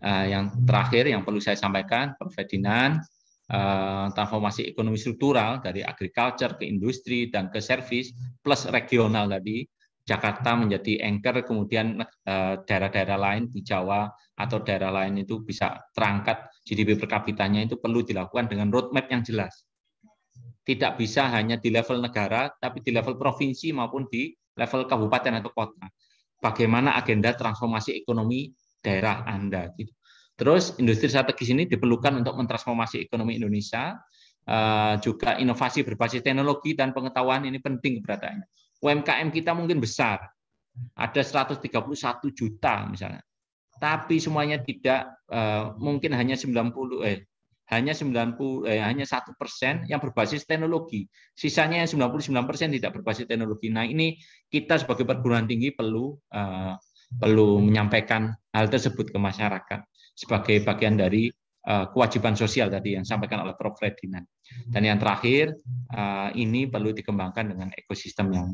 Uh, yang terakhir yang perlu saya sampaikan, Prof. Ferdinand, Eh, transformasi ekonomi struktural dari agriculture ke industri dan ke service plus regional tadi Jakarta menjadi anchor kemudian eh, daerah-daerah lain di Jawa atau daerah lain itu bisa terangkat GDP per kapitanya itu perlu dilakukan dengan roadmap yang jelas tidak bisa hanya di level negara tapi di level provinsi maupun di level kabupaten atau kota bagaimana agenda transformasi ekonomi daerah Anda gitu Terus industri strategis ini diperlukan untuk mentransformasi ekonomi Indonesia. Uh, juga inovasi berbasis teknologi dan pengetahuan ini penting keberatannya. UMKM kita mungkin besar, ada 131 juta misalnya, tapi semuanya tidak uh, mungkin hanya 90 eh hanya 90 eh, hanya satu persen yang berbasis teknologi, sisanya yang 99 persen tidak berbasis teknologi. Nah ini kita sebagai perguruan tinggi perlu uh, perlu menyampaikan hal tersebut ke masyarakat sebagai bagian dari eh, kewajiban sosial tadi yang disampaikan oleh Prof. Ferdinand. Dan yang terakhir, eh, ini perlu dikembangkan dengan ekosistem yang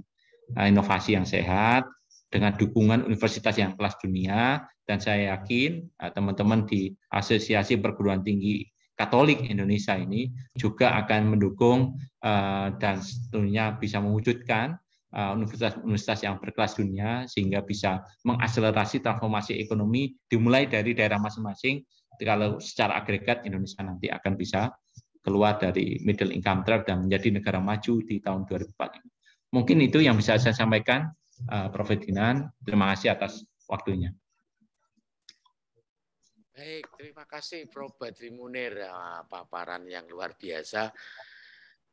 eh, inovasi yang sehat, dengan dukungan universitas yang kelas dunia, dan saya yakin teman-teman di Asosiasi Perguruan Tinggi Katolik Indonesia ini juga akan mendukung dan tentunya bisa mewujudkan universitas-universitas eh, yang berkelas dunia sehingga bisa mengakselerasi transformasi ekonomi dimulai dari daerah masing-masing. Kalau secara agregat Indonesia nanti akan bisa keluar dari middle income trap dan menjadi negara maju di tahun 2040. Mungkin itu yang bisa saya sampaikan, eh, Prof. Dinan. Terima kasih atas waktunya. Baik, terima kasih Prof. Badri Munir eh, paparan yang luar biasa.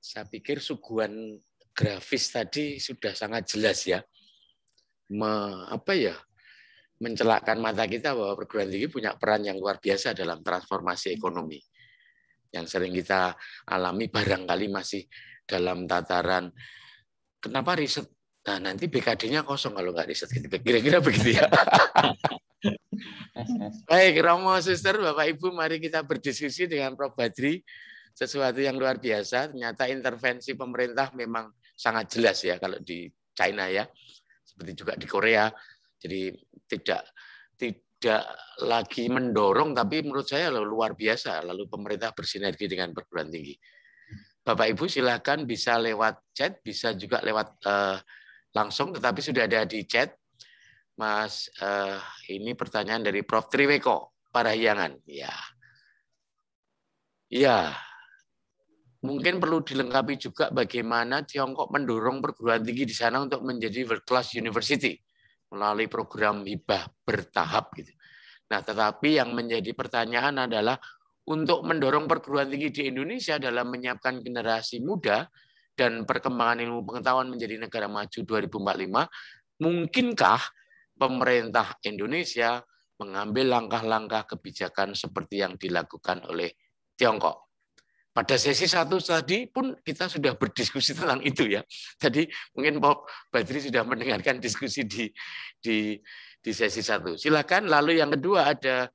Saya pikir suguhan grafis tadi sudah sangat jelas ya. Me, apa ya? mencelakkan mata kita bahwa perguruan tinggi punya peran yang luar biasa dalam transformasi ekonomi. Yang sering kita alami barangkali masih dalam tataran kenapa riset Nah, nanti BKD-nya kosong kalau nggak riset gitu. Kira-kira begitu ya. Baik, Romo, Suster, Bapak, Ibu, mari kita berdiskusi dengan Prof. Badri. Sesuatu yang luar biasa. Ternyata intervensi pemerintah memang sangat jelas ya kalau di China ya seperti juga di Korea jadi tidak tidak lagi mendorong tapi menurut saya luar biasa lalu pemerintah bersinergi dengan perguruan tinggi Bapak Ibu silahkan bisa lewat chat bisa juga lewat eh, langsung tetapi sudah ada di chat Mas, eh, ini pertanyaan dari Prof. Triweko, Parahyangan. Ya, ya mungkin perlu dilengkapi juga bagaimana Tiongkok mendorong perguruan tinggi di sana untuk menjadi world class university melalui program hibah bertahap gitu. Nah, tetapi yang menjadi pertanyaan adalah untuk mendorong perguruan tinggi di Indonesia dalam menyiapkan generasi muda dan perkembangan ilmu pengetahuan menjadi negara maju 2045, mungkinkah pemerintah Indonesia mengambil langkah-langkah kebijakan seperti yang dilakukan oleh Tiongkok? Pada sesi satu tadi pun kita sudah berdiskusi tentang itu ya. Jadi mungkin Pak Badri sudah mendengarkan diskusi di di di sesi satu. Silakan. Lalu yang kedua ada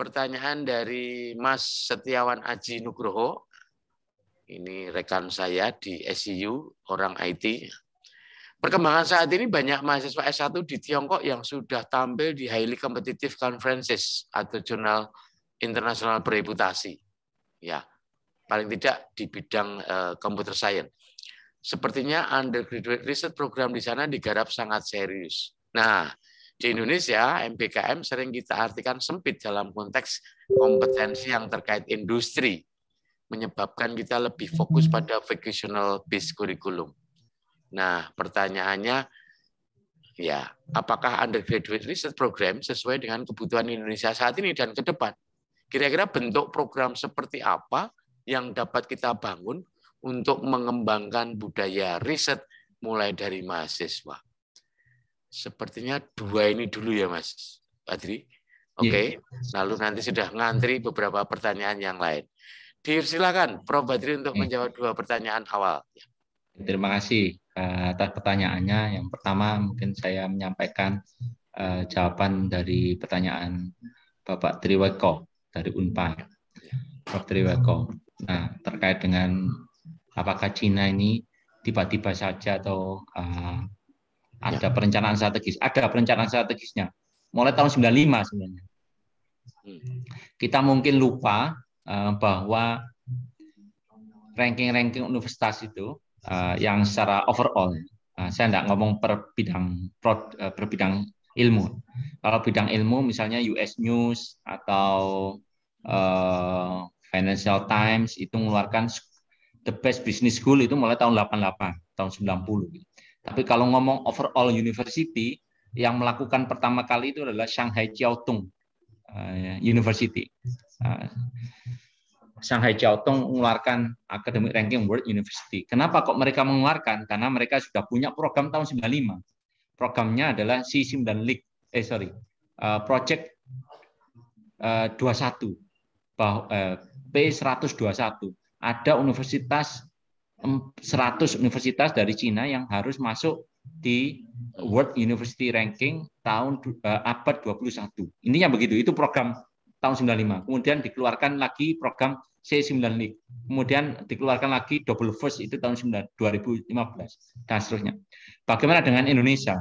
pertanyaan dari Mas Setiawan Aji Nugroho. Ini rekan saya di SCU, orang IT. Perkembangan saat ini banyak mahasiswa S1 di Tiongkok yang sudah tampil di highly competitive conferences atau jurnal internasional bereputasi. Ya, paling tidak di bidang uh, computer science. Sepertinya undergraduate research program di sana digarap sangat serius. Nah, di Indonesia MPKM sering kita artikan sempit dalam konteks kompetensi yang terkait industri, menyebabkan kita lebih fokus pada vocational based curriculum. Nah, pertanyaannya ya, apakah undergraduate research program sesuai dengan kebutuhan Indonesia saat ini dan ke depan? Kira-kira bentuk program seperti apa yang dapat kita bangun untuk mengembangkan budaya riset mulai dari mahasiswa. Sepertinya dua ini dulu ya Mas Badri. Oke, okay. Iya. lalu nanti sudah ngantri beberapa pertanyaan yang lain. Silakan Prof. Badri untuk menjawab dua pertanyaan awal. Terima kasih eh, atas pertanyaannya. Yang pertama mungkin saya menyampaikan eh, jawaban dari pertanyaan Bapak Triweko dari Unpad. Prof. Triweko. Nah, terkait dengan apakah Cina ini tiba-tiba saja atau uh, ada ya. perencanaan strategis? Ada perencanaan strategisnya. Mulai tahun 95 sebenarnya. Hmm. Kita mungkin lupa uh, bahwa ranking-ranking universitas itu uh, yang secara overall, uh, saya tidak ngomong per bidang pro uh, per bidang ilmu. Kalau bidang ilmu misalnya US News atau uh, Financial Times itu mengeluarkan The Best Business School itu mulai tahun 88, tahun 90. Gitu. Tapi kalau ngomong overall university, yang melakukan pertama kali itu adalah Shanghai Jiao Tong eh, University. Eh, Shanghai Jiao Tong mengeluarkan Academic Ranking World University. Kenapa kok mereka mengeluarkan? Karena mereka sudah punya program tahun 95. Programnya adalah c dan League, eh sorry, eh, Project 21. P121. Ada universitas 100 universitas dari Cina yang harus masuk di World University Ranking tahun uh, abad 21. Intinya begitu, itu program tahun 95. Kemudian dikeluarkan lagi program C95. Kemudian dikeluarkan lagi Double First itu tahun 2015 dan seterusnya. Bagaimana dengan Indonesia?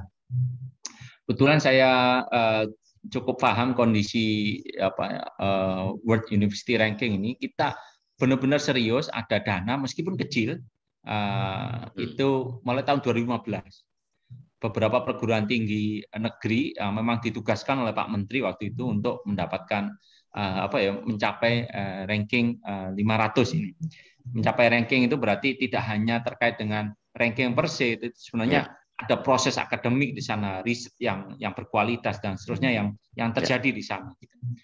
Kebetulan saya uh, cukup paham kondisi apa uh, World University Ranking ini, kita benar-benar serius ada dana meskipun kecil uh, itu mulai tahun 2015 beberapa perguruan tinggi negeri uh, memang ditugaskan oleh Pak Menteri waktu itu untuk mendapatkan uh, apa ya mencapai uh, ranking uh, 500 ini. Mencapai ranking itu berarti tidak hanya terkait dengan ranking per se, itu sebenarnya ya ada proses akademik di sana, riset yang yang berkualitas dan seterusnya yang yang ya. terjadi di sana. Gitu. Hmm, hmm.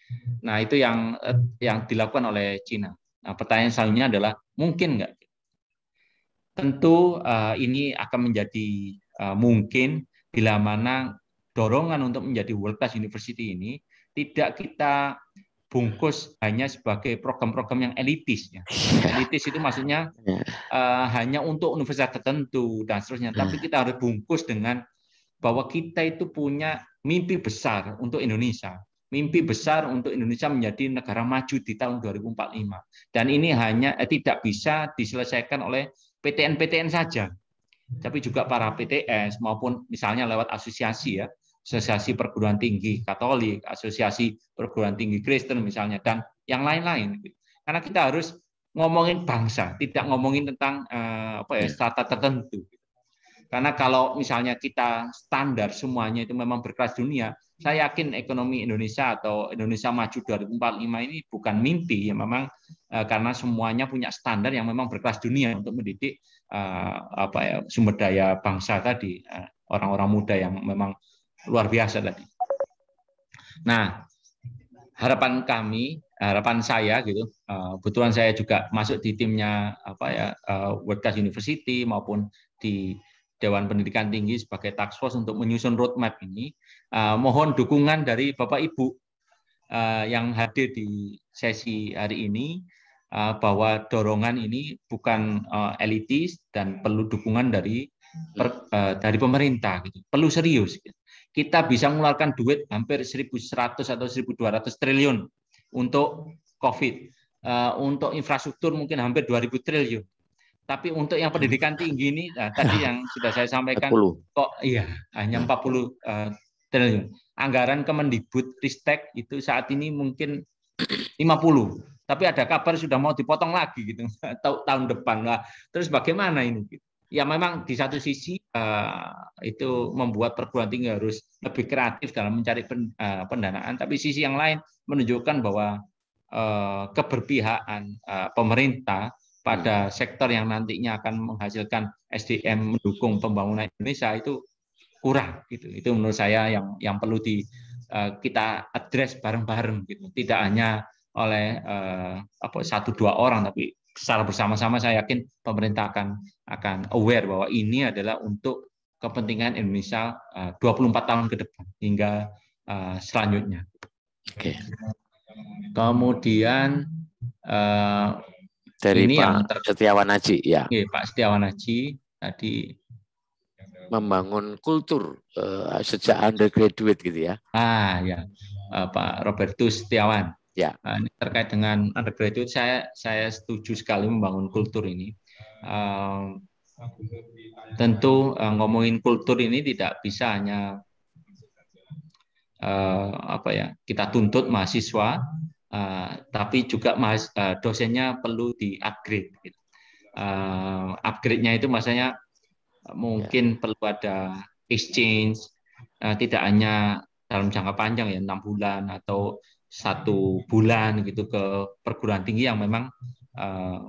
Nah itu yang eh, yang dilakukan oleh Cina. Nah, pertanyaan selanjutnya adalah mungkin nggak? Tentu uh, ini akan menjadi uh, mungkin bila mana dorongan untuk menjadi world class university ini tidak kita bungkus hanya sebagai program-program yang elitis. Ya. Iya. Elitis itu maksudnya uh, hanya untuk universitas tertentu dan seterusnya. Hmm. Tapi kita harus bungkus dengan bahwa kita itu punya mimpi besar untuk Indonesia. Mimpi besar untuk Indonesia menjadi negara maju di tahun 2045. Dan ini hanya eh, tidak bisa diselesaikan oleh PTN-PTN saja, tapi juga para PTS maupun misalnya lewat asosiasi ya Asosiasi Perguruan Tinggi Katolik, Asosiasi Perguruan Tinggi Kristen misalnya, dan yang lain-lain. Karena kita harus ngomongin bangsa, tidak ngomongin tentang eh, apa ya iya. strata tertentu. Karena kalau misalnya kita standar semuanya itu memang berkelas dunia, saya yakin ekonomi Indonesia atau Indonesia Maju 2045 ini bukan mimpi, ya memang eh, karena semuanya punya standar yang memang berkelas dunia untuk mendidik eh, apa ya sumber daya bangsa tadi, eh, orang-orang muda yang memang luar biasa tadi. Nah, harapan kami, harapan saya gitu, eh, kebetulan saya juga masuk di timnya apa ya eh, WordCast University maupun di Dewan Pendidikan Tinggi sebagai task force untuk menyusun roadmap ini. Eh, mohon dukungan dari Bapak Ibu yang hadir di sesi hari ini bahwa dorongan ini bukan elitis dan perlu dukungan dari dari pemerintah gitu. Perlu serius gitu kita bisa mengeluarkan duit hampir 1.100 atau 1.200 triliun untuk COVID. Eh, untuk infrastruktur mungkin hampir 2.000 triliun. Tapi untuk yang pendidikan tinggi ini, nah, tadi yang sudah saya sampaikan, 40. kok iya hanya 40 uh, eh, triliun. Anggaran Kemendikbud Ristek itu saat ini mungkin 50 tapi ada kabar sudah mau dipotong lagi gitu tahun depan lah terus bagaimana ini gitu ya memang di satu sisi uh, itu membuat perguruan tinggi harus lebih kreatif dalam mencari pen, uh, pendanaan, tapi sisi yang lain menunjukkan bahwa uh, keberpihakan uh, pemerintah pada hmm. sektor yang nantinya akan menghasilkan SDM mendukung pembangunan Indonesia itu kurang gitu. Itu menurut saya yang yang perlu di uh, kita address bareng-bareng gitu. Tidak hanya oleh uh, apa satu dua orang tapi secara bersama-sama saya yakin pemerintah akan akan aware bahwa ini adalah untuk kepentingan Indonesia 24 eh, tahun ke depan hingga eh, selanjutnya. Oke. Kemudian eh, dari ini Pak yang ter... Setiawan Haji ya. Oke, Pak Setiawan Haji tadi membangun kultur sejak undergraduate gitu ya. Ah ya, Pak Robertus Setiawan. Ya. Ah, ini terkait dengan undergraduate, saya saya setuju sekali membangun kultur ini. Uh, tentu uh, ngomongin kultur ini tidak bisa hanya uh, apa ya kita tuntut mahasiswa, uh, tapi juga uh, dosennya perlu di upgrade. Gitu. Uh, upgrade-nya itu maksudnya mungkin ya. perlu ada exchange, uh, tidak hanya dalam jangka panjang ya enam bulan atau satu bulan gitu ke perguruan tinggi yang memang uh,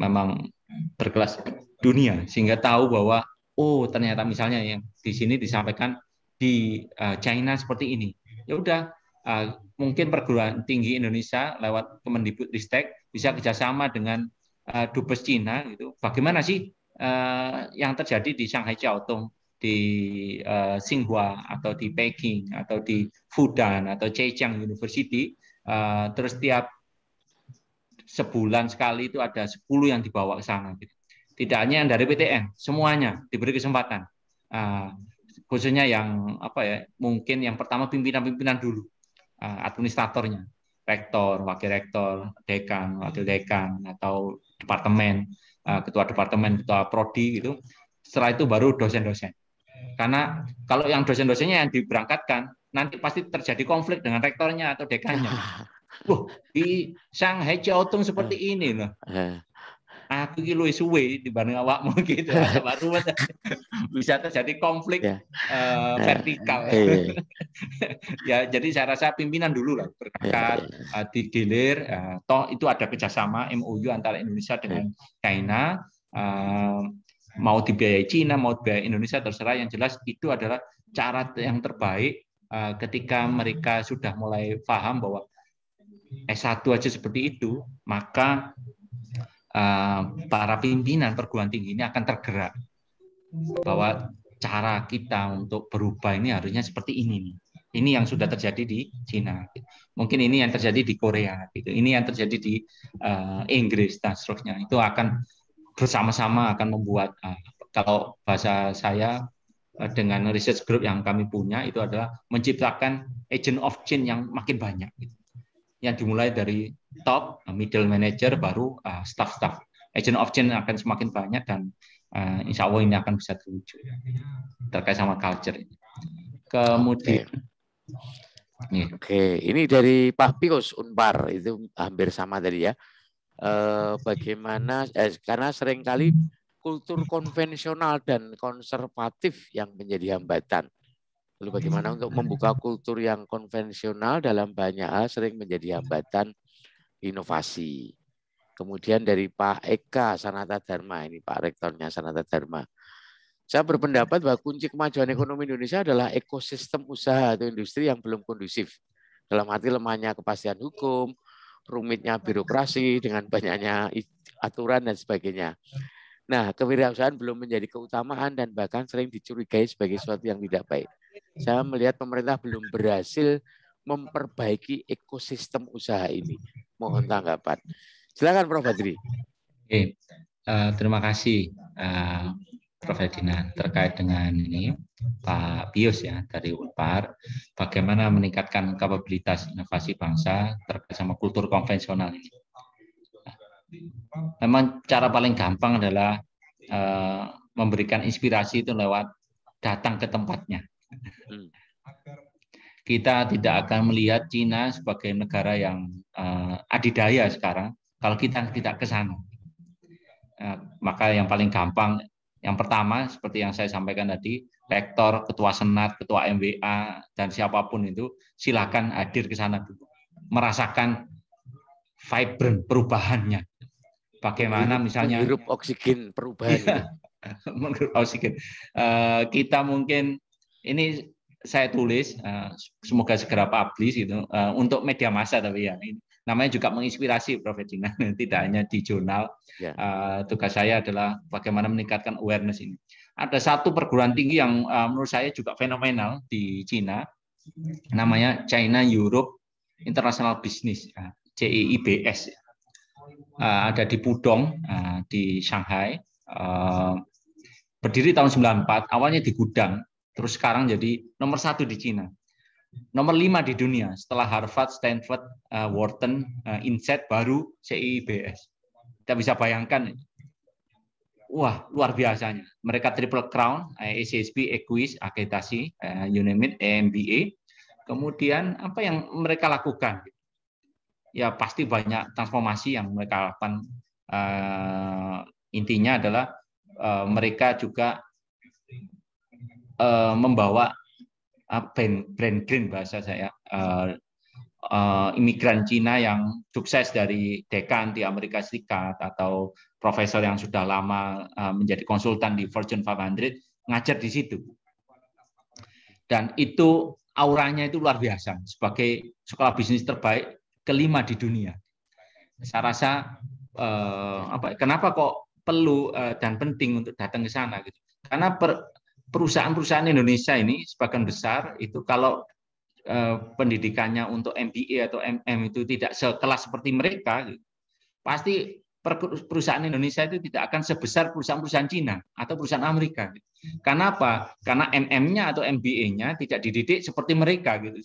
memang berkelas dunia sehingga tahu bahwa oh ternyata misalnya yang di sini disampaikan di uh, China seperti ini ya udah uh, mungkin perguruan tinggi Indonesia lewat Kemendikbudristek bisa kerjasama dengan uh, dubes Cina gitu bagaimana sih uh, yang terjadi di Shanghai Tong di uh, Tsinghua atau di Peking atau di Fudan atau Zhejiang University uh, terus tiap sebulan sekali itu ada 10 yang dibawa ke sana gitu. Tidak hanya yang dari PTN, semuanya diberi kesempatan. Uh, khususnya yang apa ya, mungkin yang pertama pimpinan-pimpinan dulu, uh, administratornya, rektor, wakil rektor, dekan, wakil dekan atau departemen, uh, ketua departemen, ketua prodi gitu. Setelah itu baru dosen-dosen karena kalau yang dosen-dosennya yang diberangkatkan, nanti pasti terjadi konflik dengan rektornya atau dekannya. Wah, di Shanghai Ciaotung seperti eh, ini loh. Eh. Aku ki suwe dibanding awakmu gitu. Baru eh. bisa terjadi konflik yeah. Ya. uh, vertikal. Yeah. Iya, iya. ya, jadi saya rasa pimpinan dulu lah berkat yeah, ya, ya. uh, digilir uh, toh itu ada kerjasama MOU antara Indonesia dengan China. Uh, mau dibiayai Cina, mau dibiayai Indonesia terserah. Yang jelas itu adalah cara yang terbaik eh, ketika mereka sudah mulai paham bahwa S1 aja seperti itu, maka eh, para pimpinan perguruan tinggi ini akan tergerak bahwa cara kita untuk berubah ini harusnya seperti ini Ini yang sudah terjadi di Cina. Mungkin ini yang terjadi di Korea gitu. Ini yang terjadi di eh, Inggris dan seterusnya. Itu akan bersama-sama akan membuat eh, kalau bahasa saya eh, dengan research group yang kami punya itu adalah menciptakan agent of change yang makin banyak gitu. yang dimulai dari top eh, middle manager baru staff-staff agent of change akan semakin banyak dan insya Allah ini akan bisa terwujud terkait sama culture ini kemudian okay. Oke, okay. ini dari Pak Pius Unpar itu hampir sama tadi ya eh, bagaimana eh, karena seringkali kultur konvensional dan konservatif yang menjadi hambatan. Lalu bagaimana untuk membuka kultur yang konvensional dalam banyak hal sering menjadi hambatan inovasi. Kemudian dari Pak Eka Sanata Dharma, ini Pak Rektornya Sanata Dharma. Saya berpendapat bahwa kunci kemajuan ekonomi Indonesia adalah ekosistem usaha atau industri yang belum kondusif. Dalam arti lemahnya kepastian hukum, rumitnya birokrasi dengan banyaknya aturan dan sebagainya. Nah, kewirausahaan belum menjadi keutamaan dan bahkan sering dicurigai sebagai sesuatu yang tidak baik. Saya melihat pemerintah belum berhasil memperbaiki ekosistem usaha ini. Mohon tanggapan. Silakan Prof. Badri. Oke, uh, terima kasih. Uh, Prof. Ferdinand terkait dengan ini Pak Pius ya dari Unpar, bagaimana meningkatkan kapabilitas inovasi bangsa terkait sama kultur konvensional ini. Memang cara paling gampang adalah uh, memberikan inspirasi itu lewat datang ke tempatnya. Kita tidak akan melihat Cina sebagai negara yang uh, adidaya sekarang kalau kita tidak ke sana. Eh, maka yang paling gampang yang pertama, seperti yang saya sampaikan tadi, rektor, ketua senat, ketua MWA, dan siapapun itu, silakan hadir ke sana dulu. Merasakan vibrant perubahannya. Bagaimana misalnya... Menghirup oksigen perubahan. Ya, menghirup oksigen. Eh, kita mungkin, ini saya tulis, eh, semoga segera publish, gitu, eh, untuk media massa tapi ya. Ini namanya juga menginspirasi Prof. Edina, tidak hanya di jurnal. Ya. Uh, tugas saya adalah bagaimana meningkatkan awareness ini. Ada satu perguruan tinggi yang uh, menurut saya juga fenomenal di Cina, namanya China Europe International Business, uh, CIIBS. Uh, ada di Pudong, uh, di Shanghai. Uh, berdiri tahun 94, awalnya di gudang, terus sekarang jadi nomor satu di Cina nomor lima di dunia setelah Harvard, Stanford, uh, Wharton, uh, INSET, baru CIBS. Kita bisa bayangkan, wah luar biasanya. Mereka triple crown, eh, ACSB, Equis, Akreditasi, uh, you MBA. Kemudian apa yang mereka lakukan? Ya pasti banyak transformasi yang mereka lakukan. Uh, intinya adalah uh, mereka juga uh, membawa Ah, brand brand green bahasa saya uh, uh, imigran Cina yang sukses dari dekan di Amerika Serikat atau profesor yang sudah lama uh, menjadi konsultan di Fortune 500 ngajar di situ. Dan itu auranya itu luar biasa sebagai sekolah bisnis terbaik kelima di dunia. Saya rasa eh, apa kenapa kok perlu eh, dan penting untuk datang ke sana gitu? Karena per, perusahaan-perusahaan Indonesia ini sebagian besar itu kalau eh, pendidikannya untuk MBA atau MM itu tidak sekelas seperti mereka, pasti perusahaan Indonesia itu tidak akan sebesar perusahaan-perusahaan Cina atau perusahaan Amerika. Kenapa? Karena MM-nya atau MBA-nya tidak dididik seperti mereka gitu.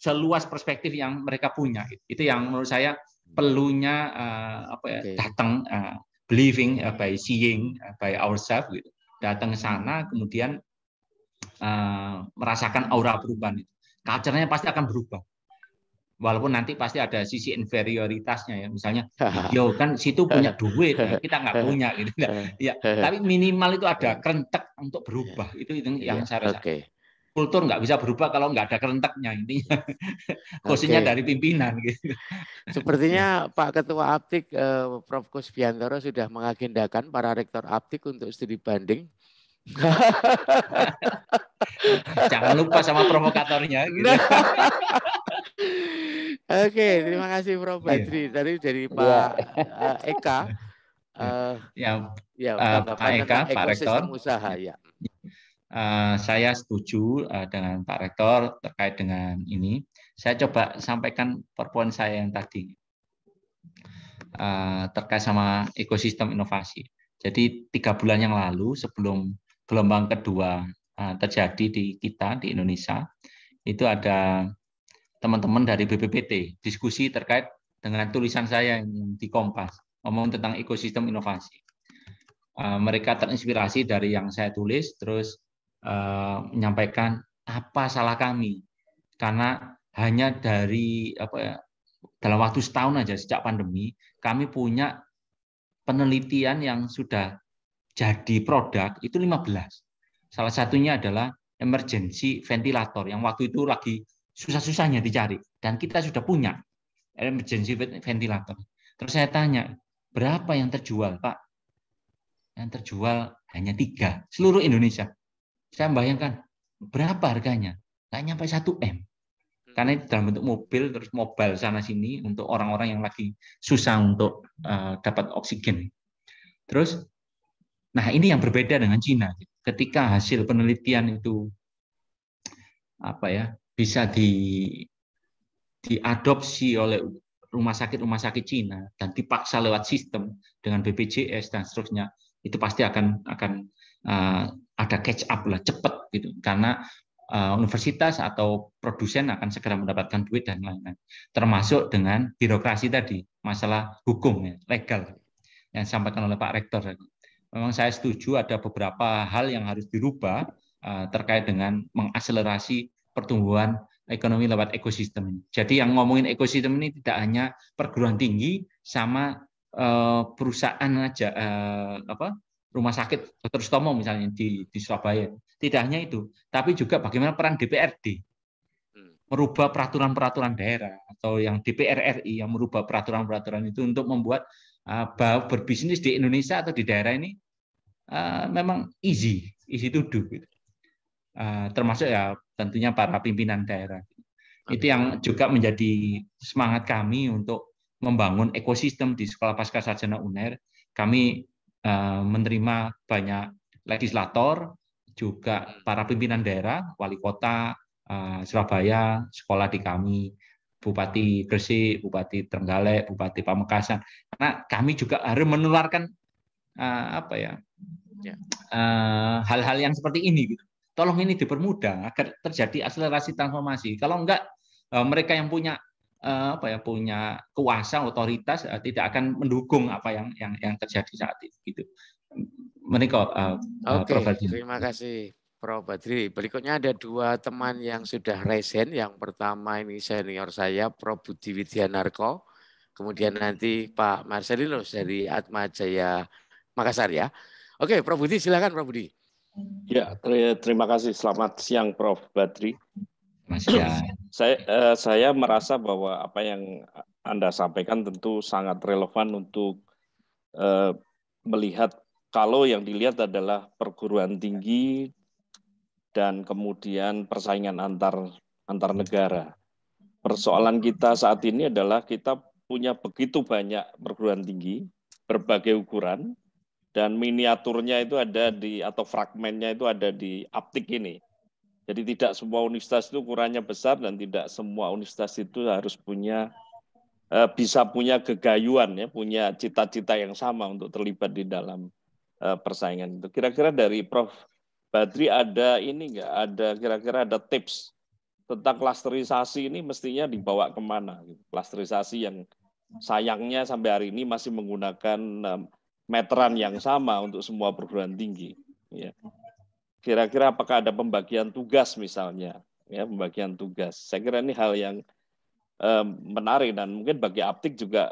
Seluas perspektif yang mereka punya. Itu yang menurut saya perlunya uh, apa ya, okay. datang uh, believing uh, by seeing uh, by ourselves gitu datang ke sana kemudian uh, merasakan aura perubahan itu. culture pasti akan berubah. Walaupun nanti pasti ada sisi inferioritasnya ya, misalnya, yo kan situ punya duit, ya, kita nggak punya gitu. Kan. Ya, tapi minimal itu ada kerentek untuk berubah itu yang, iya, saya rasa Okay kultur nggak bisa berubah kalau nggak ada kerentaknya intinya khususnya okay. dari pimpinan gitu. Sepertinya Pak Ketua Aptik eh, Prof. Kusbiantoro sudah mengagendakan para rektor Aptik untuk studi banding. Jangan lupa sama provokatornya. Gitu. Oke, okay, terima kasih Prof. Iya. Badri. Yeah. Tadi dari iya. Pak yeah. Eka. Uh, ya, ya, eh, Pak Eka, Pak Rektor. Usaha, ya. Iya. Eh, saya setuju uh, dengan Pak Rektor terkait dengan ini. Saya coba sampaikan perpon saya yang tadi uh, terkait sama ekosistem inovasi. Jadi tiga bulan yang lalu sebelum gelombang kedua uh, terjadi di kita di Indonesia itu ada teman-teman dari BPPT diskusi terkait dengan tulisan saya yang di Kompas ngomong tentang ekosistem inovasi. Uh, mereka terinspirasi dari yang saya tulis, terus Eh, menyampaikan apa salah kami karena hanya dari apa ya dalam waktu setahun aja sejak pandemi kami punya penelitian yang sudah jadi produk itu 15. Salah satunya adalah emergency ventilator yang waktu itu lagi susah-susahnya dicari dan kita sudah punya emergency ventilator. Terus saya tanya, berapa yang terjual, Pak? Yang terjual hanya tiga, seluruh Indonesia. Saya bayangkan berapa harganya? Tanya nyampe 1 M. Hmm. Karena itu dalam bentuk mobil terus mobile sana sini untuk orang-orang yang lagi susah untuk uh, dapat oksigen. Terus nah ini yang berbeda dengan Cina. Ketika hasil penelitian itu apa ya, bisa di diadopsi oleh rumah sakit-rumah sakit Cina dan dipaksa lewat sistem dengan BPJS dan seterusnya, itu pasti akan akan uh, ada catch up lah cepat gitu karena eh, universitas atau produsen akan segera mendapatkan duit dan lain-lain termasuk dengan birokrasi tadi masalah hukum ya legal yang disampaikan oleh Pak Rektor memang saya setuju ada beberapa hal yang harus dirubah eh, terkait dengan mengakselerasi pertumbuhan ekonomi lewat ekosistem ini. Jadi yang ngomongin ekosistem ini tidak hanya perguruan tinggi sama eh, perusahaan aja apa rumah sakit Dr. Stomo misalnya di, di Surabaya. Tidak hanya itu, tapi juga bagaimana peran DPRD hmm. merubah peraturan-peraturan daerah atau yang DPR RI yang merubah peraturan-peraturan itu untuk membuat ah, bahwa berbisnis di Indonesia atau di daerah ini uh, memang easy, easy to do. Uh, termasuk ya tentunya para pimpinan daerah. Itu yang juga menjadi semangat kami untuk membangun ekosistem di Sekolah Pasca Sarjana UNER. Kami Eh, menerima banyak legislator, juga hmm. para pimpinan daerah, wali kota eh, Surabaya, sekolah di kami, Bupati Gresik, Bupati Trenggalek, Bupati Pamekasan. Karena kami juga harus menularkan eh, apa ya, ya. hal-hal yang seperti ini. Gitu. Tolong ini dipermudah agar terjadi akselerasi transformasi. Kalau enggak mereka yang punya Eh, apa ya punya kuasa otoritas eh, tidak akan mendukung apa yang yang yang terjadi saat itu gitu. Menikah. Eh, uh, Oke, okay, terima kasih. Prof. Badri. Berikutnya ada dua teman yang sudah resen. Yang pertama ini senior saya, Prof. Budi Widyanarko. Kemudian nanti Pak Marcelino dari Atma Jaya Makassar ya. Oke, Prof. Budi silakan Prof. Budi. Ya, ter terima kasih. Selamat siang Prof. Badri. Mas iya. Jan. Saya uh, saya merasa bahwa apa yang Anda sampaikan tentu sangat relevan untuk uh, melihat kalau yang dilihat adalah perguruan tinggi dan kemudian persaingan antar antar negara. Persoalan kita saat ini adalah kita punya begitu banyak perguruan tinggi berbagai ukuran dan miniaturnya itu ada di atau fragmennya itu ada di aptik ini jadi tidak semua universitas itu ukurannya besar dan tidak semua universitas itu harus punya eh, bisa punya kegayuan ya, punya cita-cita yang sama untuk terlibat di dalam eh, persaingan itu. Kira-kira dari Prof Badri ada ini enggak ada kira-kira ada tips tentang klasterisasi ini mestinya dibawa kemana? Gitu? Klasterisasi yang sayangnya sampai hari ini masih menggunakan eh, meteran yang sama untuk semua perguruan tinggi. Ya. Kira-kira apakah ada pembagian tugas misalnya, ya pembagian tugas. Saya kira ini hal yang eh, menarik dan mungkin bagi aptik juga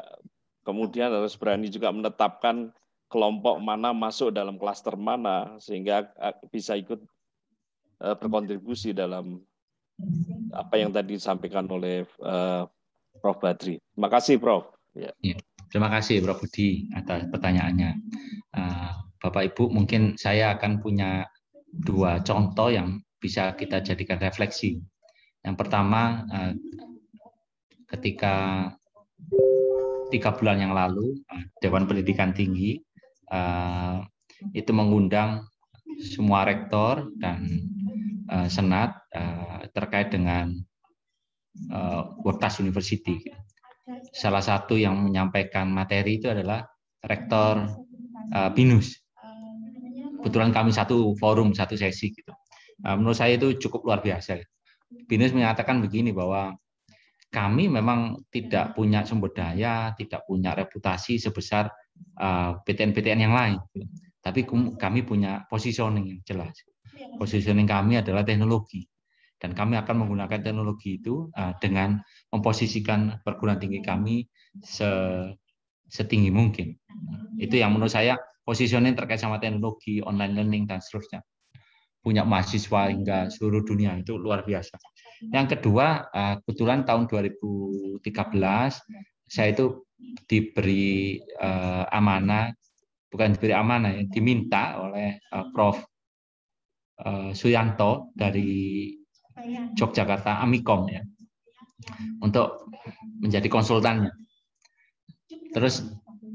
kemudian harus berani juga menetapkan kelompok mana masuk dalam klaster mana sehingga eh, bisa ikut eh, berkontribusi dalam apa yang tadi disampaikan oleh uh, Prof Badri. Terima kasih Prof. Ya. ya. Terima kasih Prof Budi atas pertanyaannya. Uh, Bapak Ibu mungkin saya akan punya dua contoh yang bisa kita jadikan refleksi. Yang pertama, eh, ketika tiga bulan yang lalu eh, Dewan Pendidikan Tinggi eh, itu mengundang semua rektor dan senat terkait dengan Wortas University. Salah satu yang menyampaikan materi itu adalah rektor Binus kebetulan kami satu forum satu sesi gitu nah, menurut saya itu cukup luar biasa Binus menyatakan begini bahwa kami memang tidak punya sumber daya tidak punya reputasi sebesar eh, PTN-PTN yang lain tapi kami punya positioning yang jelas positioning kami adalah teknologi dan kami akan menggunakan teknologi itu eh, dengan memposisikan perguruan tinggi kami setinggi mungkin. Itu yang menurut saya positioning terkait sama teknologi, online learning dan seterusnya. Punya mahasiswa hingga hmm. seluruh dunia itu luar biasa. Hmm. Yang kedua, eh, kebetulan tahun 2013 hmm. saya itu diberi eh, amanah bukan diberi amanah ya, diminta oleh eh, Prof Suyanto dari Yogyakarta Amikom ya untuk menjadi konsultannya. Terus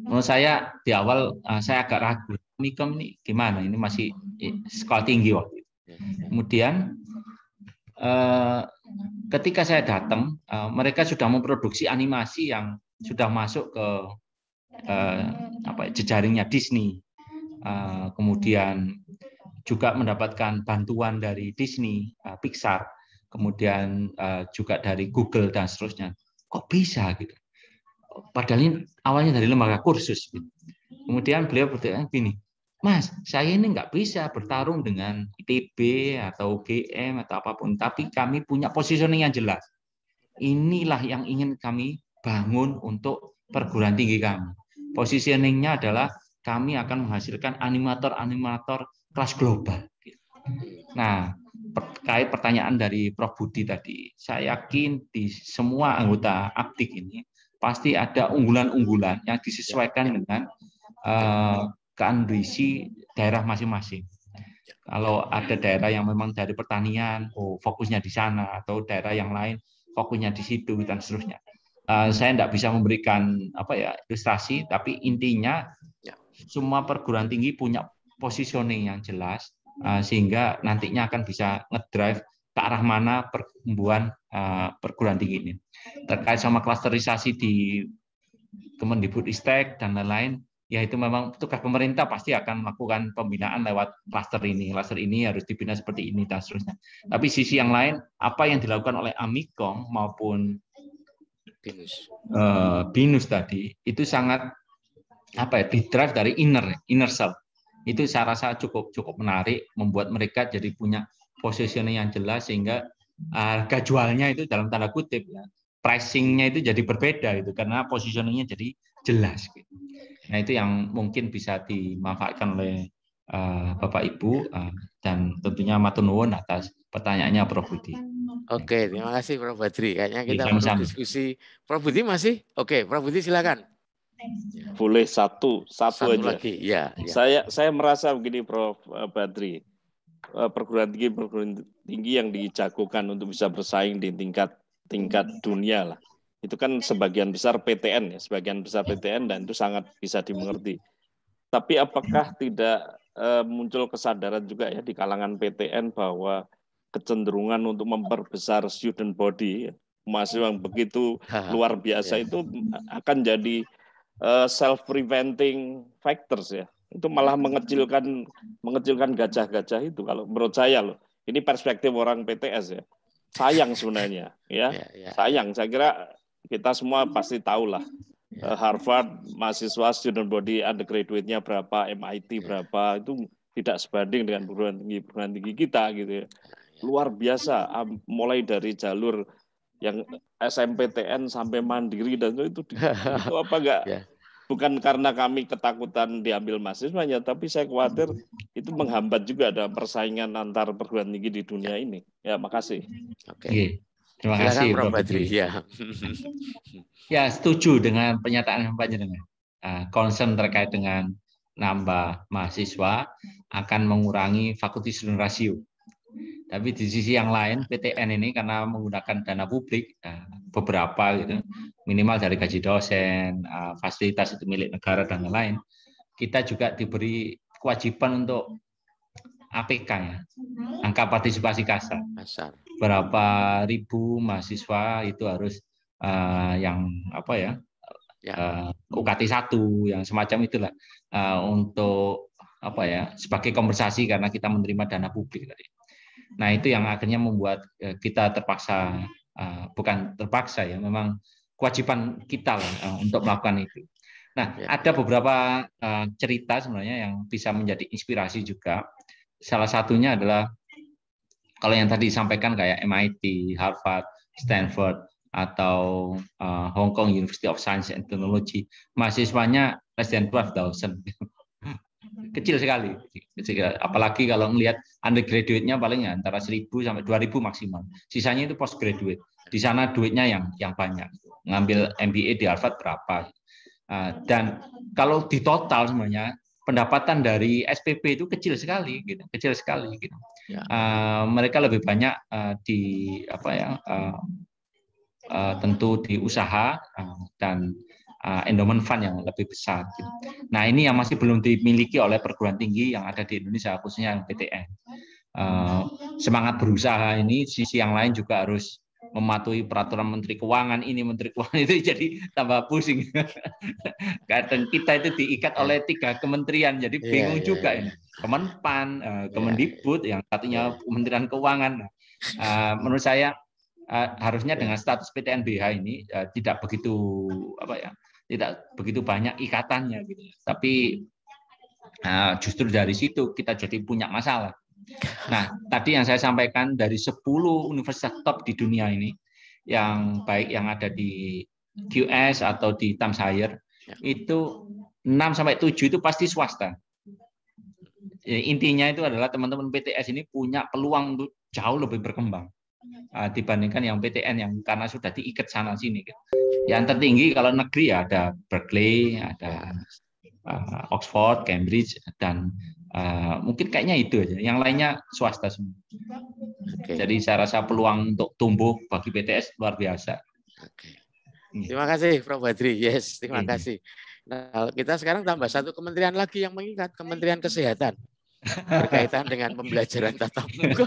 Menurut saya di awal eh, saya agak ragu. Nikom ini gimana? Ini masih eh, sekolah tinggi waktu itu. Ya. Kemudian eh, ketika saya datang, mereka sudah memproduksi animasi yang sudah masuk ke apa ya, jejaringnya Disney. kemudian juga mendapatkan bantuan dari Disney, Pixar, kemudian juga dari Google dan seterusnya. Kok bisa gitu? padahal ini awalnya dari lembaga kursus. Kemudian beliau bertanya gini, Mas, saya ini nggak bisa bertarung dengan ITB atau UGM atau apapun, tapi kami punya positioning yang jelas. Inilah yang ingin kami bangun untuk perguruan tinggi kami. Positioningnya adalah kami akan menghasilkan animator-animator kelas global. Nah, terkait pertanyaan dari Prof Budi tadi, saya yakin di semua anggota aktif ini pasti ada unggulan-unggulan yang disesuaikan ya, ya. dengan uh, kondisi daerah masing-masing. Kalau ada daerah yang memang dari pertanian, oh fokusnya di sana, atau daerah yang lain fokusnya di situ dan seterusnya. Uh, saya tidak bisa memberikan apa ya ilustrasi, tapi intinya ya. semua perguruan tinggi punya positioning yang jelas uh, sehingga nantinya akan bisa ngedrive ke arah mana pertumbuhan uh, perguruan tinggi ini. Terkait sama klasterisasi di Kemendikbud Istek dan lain-lain, ya itu memang tugas pemerintah pasti akan melakukan pembinaan lewat klaster ini. Klaster ini harus dibina seperti ini dan seterusnya. Tapi sisi yang lain, apa yang dilakukan oleh amikong maupun Binus, uh, Binus tadi itu sangat apa ya drive dari inner inner self itu saya rasa cukup cukup menarik membuat mereka jadi punya positioning yang jelas sehingga harga eh, jualnya itu dalam tanda kutip ya pricingnya itu jadi berbeda itu karena positioningnya jadi jelas. Gitu. Nah itu yang mungkin bisa dimanfaatkan oleh eh, Bapak Ibu eh, dan tentunya Matunuwun atas pertanyaannya Prof Budi. Oke, terima kasih Prof Badri. Kayaknya iya, kita ya, diskusi. Prof Budi masih? Oke, Prof Budi silakan. Boleh satu, satu, satu aja. Lagi. Ya, ya. Saya saya merasa begini Prof Badri Eh, perguruan tinggi perguruan tinggi yang dicakukan untuk bisa bersaing di tingkat tingkat dunia lah itu kan sebagian besar PTN ya sebagian besar PTN dan itu sangat bisa dimengerti tapi apakah tidak eh, muncul kesadaran juga ya di kalangan PTN bahwa kecenderungan untuk memperbesar student body masih yang begitu luar biasa ya. itu akan jadi eh, self preventing factors ya itu malah mengecilkan mengecilkan gajah-gajah itu kalau menurut saya loh ini perspektif orang PTS ya sayang sebenarnya ya. Ya, ya sayang saya kira kita semua pasti tahu lah ya. eh, Harvard mahasiswa student body undergraduate-nya berapa MIT berapa itu tidak sebanding dengan perguruan tinggi perguruan tinggi kita gitu ya luar biasa mulai dari jalur yang SMPTN sampai mandiri dan itu itu apa enggak bukan karena kami ketakutan diambil mahasiswanya, tapi saya khawatir itu menghambat juga ada persaingan antar perguruan tinggi di dunia ya. ini. Ya, makasih. Oke. Okay. Iya. Terima kasih, Prof. Badri. Ya. ya, setuju dengan pernyataan yang banyak Uh, nah, concern terkait dengan nambah mahasiswa akan mengurangi fakultas student ratio. Tapi di sisi yang lain PTN ini karena menggunakan dana publik nah, beberapa gitu hmm. minimal dari gaji dosen, ah, fasilitas itu milik negara dan lain-lain, kita juga diberi kewajiban untuk APK ya, angka partisipasi kasar. Berapa ribu mahasiswa itu harus uh, yang apa ya, Uh, ya. ah, UKT satu yang semacam itulah uh, untuk apa ya sebagai kompensasi karena kita menerima dana publik tadi. Nah itu yang akhirnya membuat eh, kita terpaksa eh, bukan terpaksa ya, memang kewajiban kita eh, untuk melakukan itu. Nah ya. ada beberapa cerita sebenarnya yang bisa menjadi inspirasi juga. Salah satunya adalah kalau yang tadi disampaikan kayak MIT, Harvard, Stanford atau Hong Kong University of Science and Technology mahasiswanya less than 12,000 kecil sekali. Apalagi kalau melihat undergraduate-nya paling ya, antara 1000 sampai 2000 maksimal. Sisanya itu postgraduate. Di sana duitnya yang yang banyak. Ngambil MBA di Harvard berapa. Ah, dan kalau di total semuanya pendapatan dari SPP itu kecil sekali, gitu, kecil sekali. Gitu. Ya. Ah, mereka lebih banyak ah, di apa ya, tentu di usaha dan Uh, endowment fund yang lebih besar. Gitu. Nah ini yang masih belum dimiliki oleh perguruan tinggi yang ada di Indonesia khususnya yang PTN. Uh, semangat berusaha ini sisi yang lain juga harus mematuhi peraturan Menteri Keuangan ini Menteri Keuangan itu jadi tambah pusing. Karena kita itu diikat oleh tiga kementerian jadi iya, bingung yeah, juga yeah, ini. Kemenpan, uh, iya, Kemendikbud yeah. yang satunya Kementerian Keuangan. Menurut saya harusnya dengan status PTNBH ini tidak begitu apa ya tidak begitu banyak ikatannya iya, gitu. Tapi nah, justru dari situ kita jadi punya masalah. Nah, tadi yang saya sampaikan dari 10 universitas top di dunia ini yang baik yang ada di QS atau di Tamsayer ya. itu 6 sampai 7 itu pasti swasta. Ya, intinya itu adalah teman-teman PTS ini punya peluang untuk jauh lebih berkembang uh, dibandingkan yang PTN yang karena sudah diikat sana sini. Gitu. Yang tertinggi kalau negeri ya ada Berkeley, ada uh, Oxford, Cambridge dan uh, mungkin kayaknya itu aja. Yang lainnya swasta semua. Okay. Jadi saya rasa peluang untuk tumbuh bagi PTS luar biasa. Okay. Iya. Terima kasih Prof Badri. Yes, terima iya. kasih. Nah, kita sekarang tambah satu kementerian lagi yang mengikat, Kementerian Kesehatan berkaitan dengan pembelajaran tatap muka.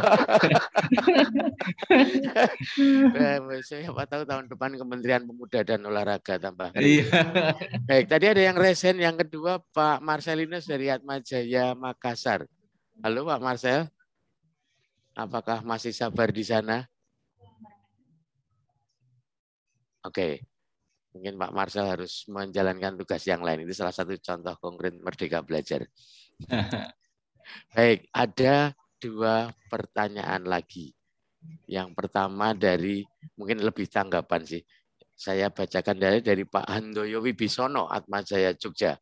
nah, siapa tahu tahun depan Kementerian Pemuda dan Olahraga tambah. Iya. Baik, tadi ada yang resen yang kedua Pak Marcelinus dari Atma Jaya Makassar. Halo Pak Marcel. Apakah masih sabar di sana? Oke. Mungkin Pak Marcel harus menjalankan tugas yang lain. Ini salah satu contoh konkret Merdeka Belajar. Baik, ada dua pertanyaan lagi. Yang pertama dari mungkin lebih tanggapan sih. Saya bacakan dari dari Pak Handoyo Wibisono, Atmajaya Jogja.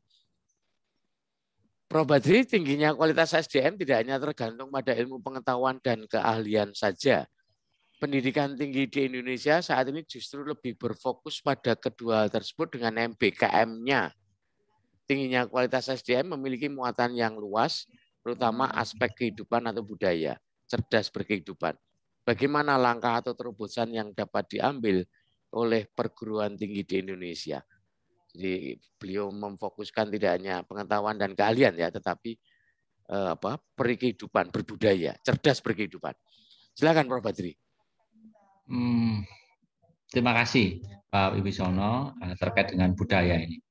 Probadri tingginya kualitas SDM tidak hanya tergantung pada ilmu pengetahuan dan keahlian saja. Pendidikan tinggi di Indonesia saat ini justru lebih berfokus pada kedua hal tersebut dengan MBKM-nya. Tingginya kualitas SDM memiliki muatan yang luas, terutama aspek kehidupan atau budaya, cerdas berkehidupan. Bagaimana langkah atau terobosan yang dapat diambil oleh perguruan tinggi di Indonesia? Jadi beliau memfokuskan tidak hanya pengetahuan dan keahlian ya, tetapi eh, apa berkehidupan, berbudaya, cerdas berkehidupan. Silakan Prof. Badri. Hmm, terima kasih Pak Wibisono eh, terkait dengan budaya ini.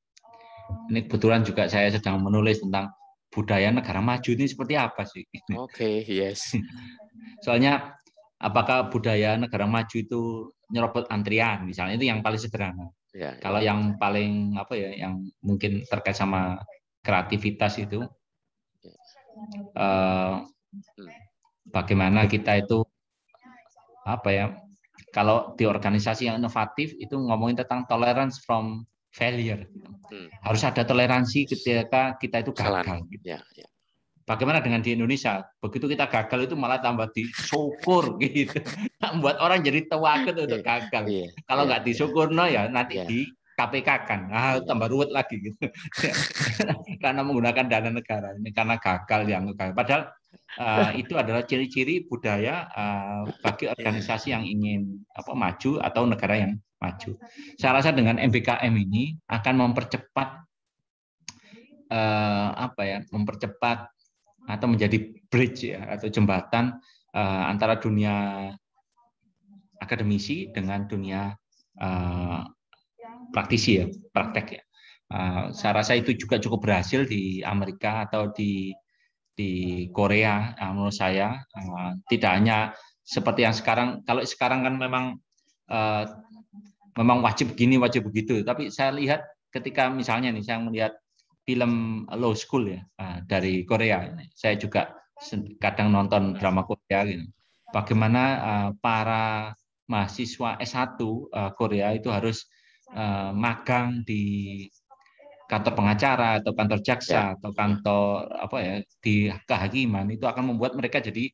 Ini kebetulan juga saya sedang menulis tentang budaya negara maju ini seperti apa sih? Oke, okay, yes. Soalnya apakah budaya negara maju itu nyerobot antrian misalnya itu yang paling sederhana. Yeah, ya. Kalau yeah. yang paling apa ya yang mungkin terkait sama kreativitas itu ya. eh, hmm. bagaimana kita itu apa ya kalau di organisasi yang inovatif itu ngomongin tentang tolerance from failure. Hmm. Harus ada toleransi ketika kita itu gagal. Gitu. Ya, ya. Bagaimana dengan di Indonesia? Begitu kita gagal itu malah tambah disyukur gitu. Nah, buat orang jadi tewaket untuk iya, gagal. Yeah, Kalau iya, nggak yeah, disyukur no ya nanti iya. di KPK kan, ah, tambah ruwet lagi gitu. karena menggunakan dana negara ini karena gagal yang gagal. Padahal uh, itu adalah ciri-ciri budaya uh, bagi organisasi yang ingin apa maju atau negara yang maju. Saya rasa dengan MBKM ini akan mempercepat eh, apa ya, mempercepat atau menjadi bridge ya atau jembatan eh, antara dunia akademisi dengan dunia eh, praktisi ya, praktek ya. Eh, saya rasa itu juga cukup berhasil di Amerika atau di di Korea eh, menurut saya eh, tidak hanya seperti yang sekarang kalau sekarang kan memang eh, memang wajib begini wajib begitu tapi saya lihat ketika misalnya nih saya melihat film Low School ya nah, dari Korea saya juga kadang nonton drama Korea gitu bagaimana eh, para mahasiswa S1 eh, Korea itu harus eh, magang di kantor pengacara atau kantor jaksa ya. atau kantor apa ya di kehakiman itu akan membuat mereka jadi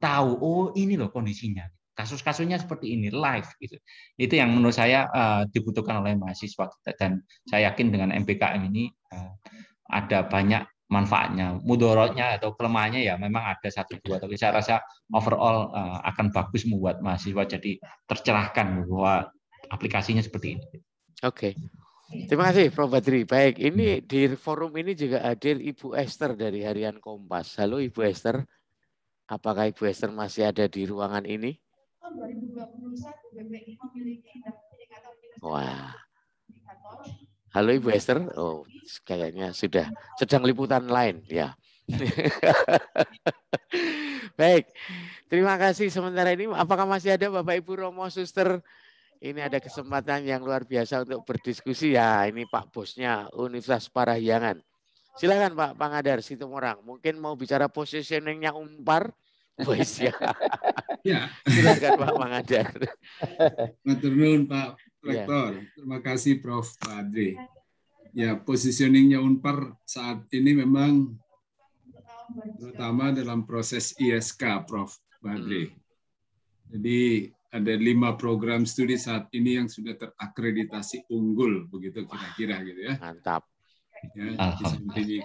tahu oh ini loh kondisinya kasus-kasusnya seperti ini live gitu. Itu yang menurut saya uh, dibutuhkan oleh mahasiswa kita dan saya yakin dengan MPKM ini uh, ada banyak manfaatnya, mudorotnya atau kelemahannya ya memang ada satu dua tapi saya rasa overall uh, akan bagus membuat mahasiswa jadi tercerahkan bahwa aplikasinya seperti ini. Oke. Okay. Terima kasih Prof Badri. Baik, ini di forum ini juga hadir Ibu Esther dari Harian Kompas. Halo Ibu Esther. Apakah Ibu Esther masih ada di ruangan ini? tahun 2021 BPI memiliki indikator Wah. Halo Ibu Esther, oh kayaknya sudah sedang liputan lain ya. Baik, terima kasih sementara ini. Apakah masih ada Bapak Ibu Romo Suster? Ini ada kesempatan yang luar biasa untuk berdiskusi ya. Ini Pak Bosnya Universitas Parahyangan. Silakan Pak Pangadar Situmorang. Mungkin mau bicara positioningnya Unpar Wis ya. ya. Silakan Pak Mangadar. Matur nuwun Pak Rektor. Ya. Terima kasih Prof. Padri. Ya, positioningnya Unpar saat ini memang terutama dalam proses ISK, Prof. Badri. Hmm. Jadi ada lima program studi saat ini yang sudah terakreditasi unggul, begitu kira-kira gitu ya. Mantap. Ya, di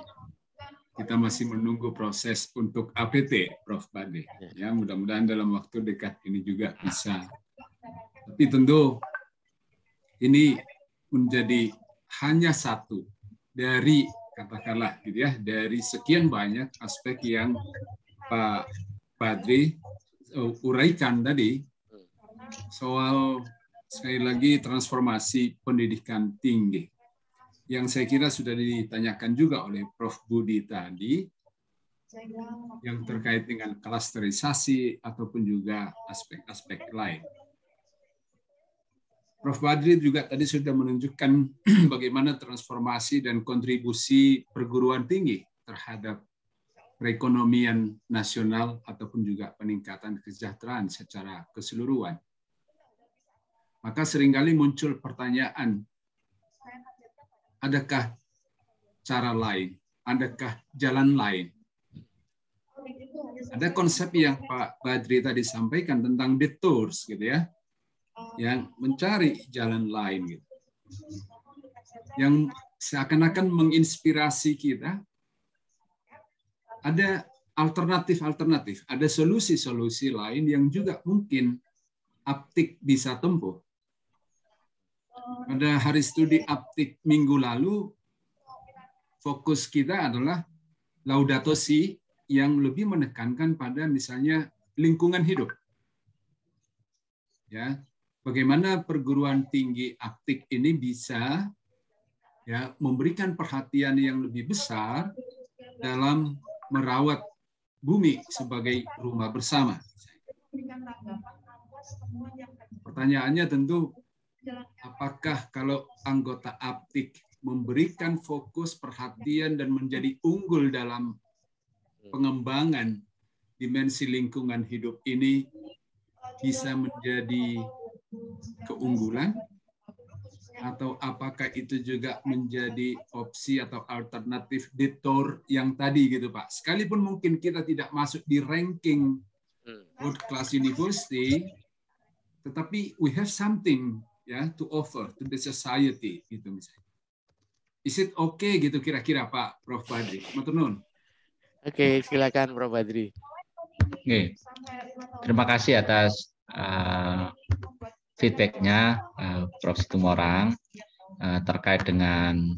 kita masih menunggu proses untuk APT, Prof. Bade. Ya. ya, mudah-mudahan dalam waktu dekat ini juga bisa. Tapi tentu ini menjadi hanya satu dari katakanlah gitu ya dari sekian banyak aspek yang Pak Badri uh, uraikan tadi hmm. soal sekali lagi transformasi pendidikan tinggi yang saya kira sudah ditanyakan juga oleh Prof. Budi tadi, yang terkait dengan klasterisasi ataupun juga aspek-aspek lain. Prof. Badri juga tadi sudah menunjukkan bagaimana transformasi dan kontribusi perguruan tinggi terhadap perekonomian nasional ataupun juga peningkatan kesejahteraan secara keseluruhan. Maka seringkali muncul pertanyaan adakah cara lain? Adakah jalan lain? Ada konsep yang Pak Badri tadi sampaikan tentang detours gitu ya, yang mencari jalan lain gitu. Yang seakan-akan menginspirasi kita ada alternatif-alternatif, ada solusi-solusi lain yang juga mungkin aptik bisa tempuh pada hari studi aptik minggu lalu fokus kita adalah Laudato Si yang lebih menekankan pada misalnya lingkungan hidup. Ya, bagaimana perguruan tinggi aptik ini bisa ya memberikan perhatian yang lebih besar dalam merawat bumi sebagai rumah bersama. Pertanyaannya tentu Apakah kalau anggota aptik memberikan fokus perhatian dan menjadi unggul dalam pengembangan dimensi lingkungan hidup ini bisa menjadi keunggulan atau apakah itu juga menjadi opsi atau alternatif detour yang tadi gitu Pak. Sekalipun mungkin kita tidak masuk di ranking hmm. world class university, tetapi we have something ya to offer to the society gitu misalnya. Is it okay gitu kira-kira Pak Prof Badri? Oke, okay, silakan Prof Badri. Oke. Okay. Terima kasih atas uh, feedbacknya uh, Prof Situmorang uh, terkait dengan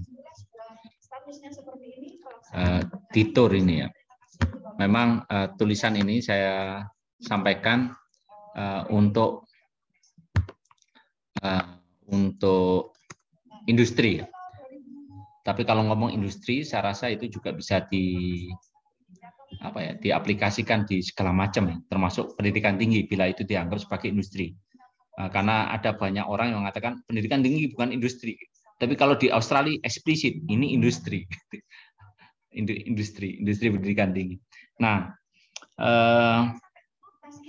uh, titur ini ya. Memang uh, tulisan ini saya sampaikan uh, untuk Eh, untuk industri. Ya. Tapi kalau ngomong industri, saya rasa itu juga bisa di apa ya diaplikasikan di segala macam, ya. termasuk pendidikan tinggi bila itu dianggap sebagai industri. Eh, karena ada banyak orang yang mengatakan pendidikan tinggi bukan industri. Tapi kalau di Australia eksplisit ini industri, industri, industri pendidikan tinggi. Nah, eh,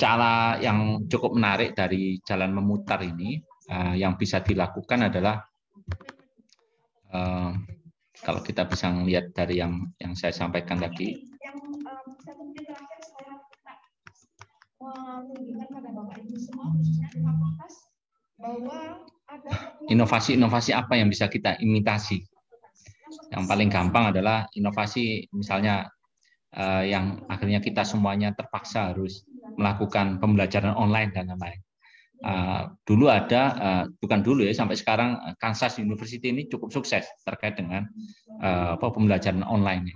cara yang cukup menarik dari jalan memutar ini Eh, yang bisa dilakukan adalah eh, kalau kita bisa melihat dari yang yang saya sampaikan tadi. Eh, Inovasi-inovasi apa yang bisa kita imitasi? Yang paling gampang adalah inovasi misalnya yang akhirnya kita semuanya terpaksa harus melakukan pembelajaran online dan lain-lain. Eh, dulu ada uh, bukan dulu ya sampai sekarang eh, Kansas University ini cukup sukses terkait dengan uh, pembelajaran online ini.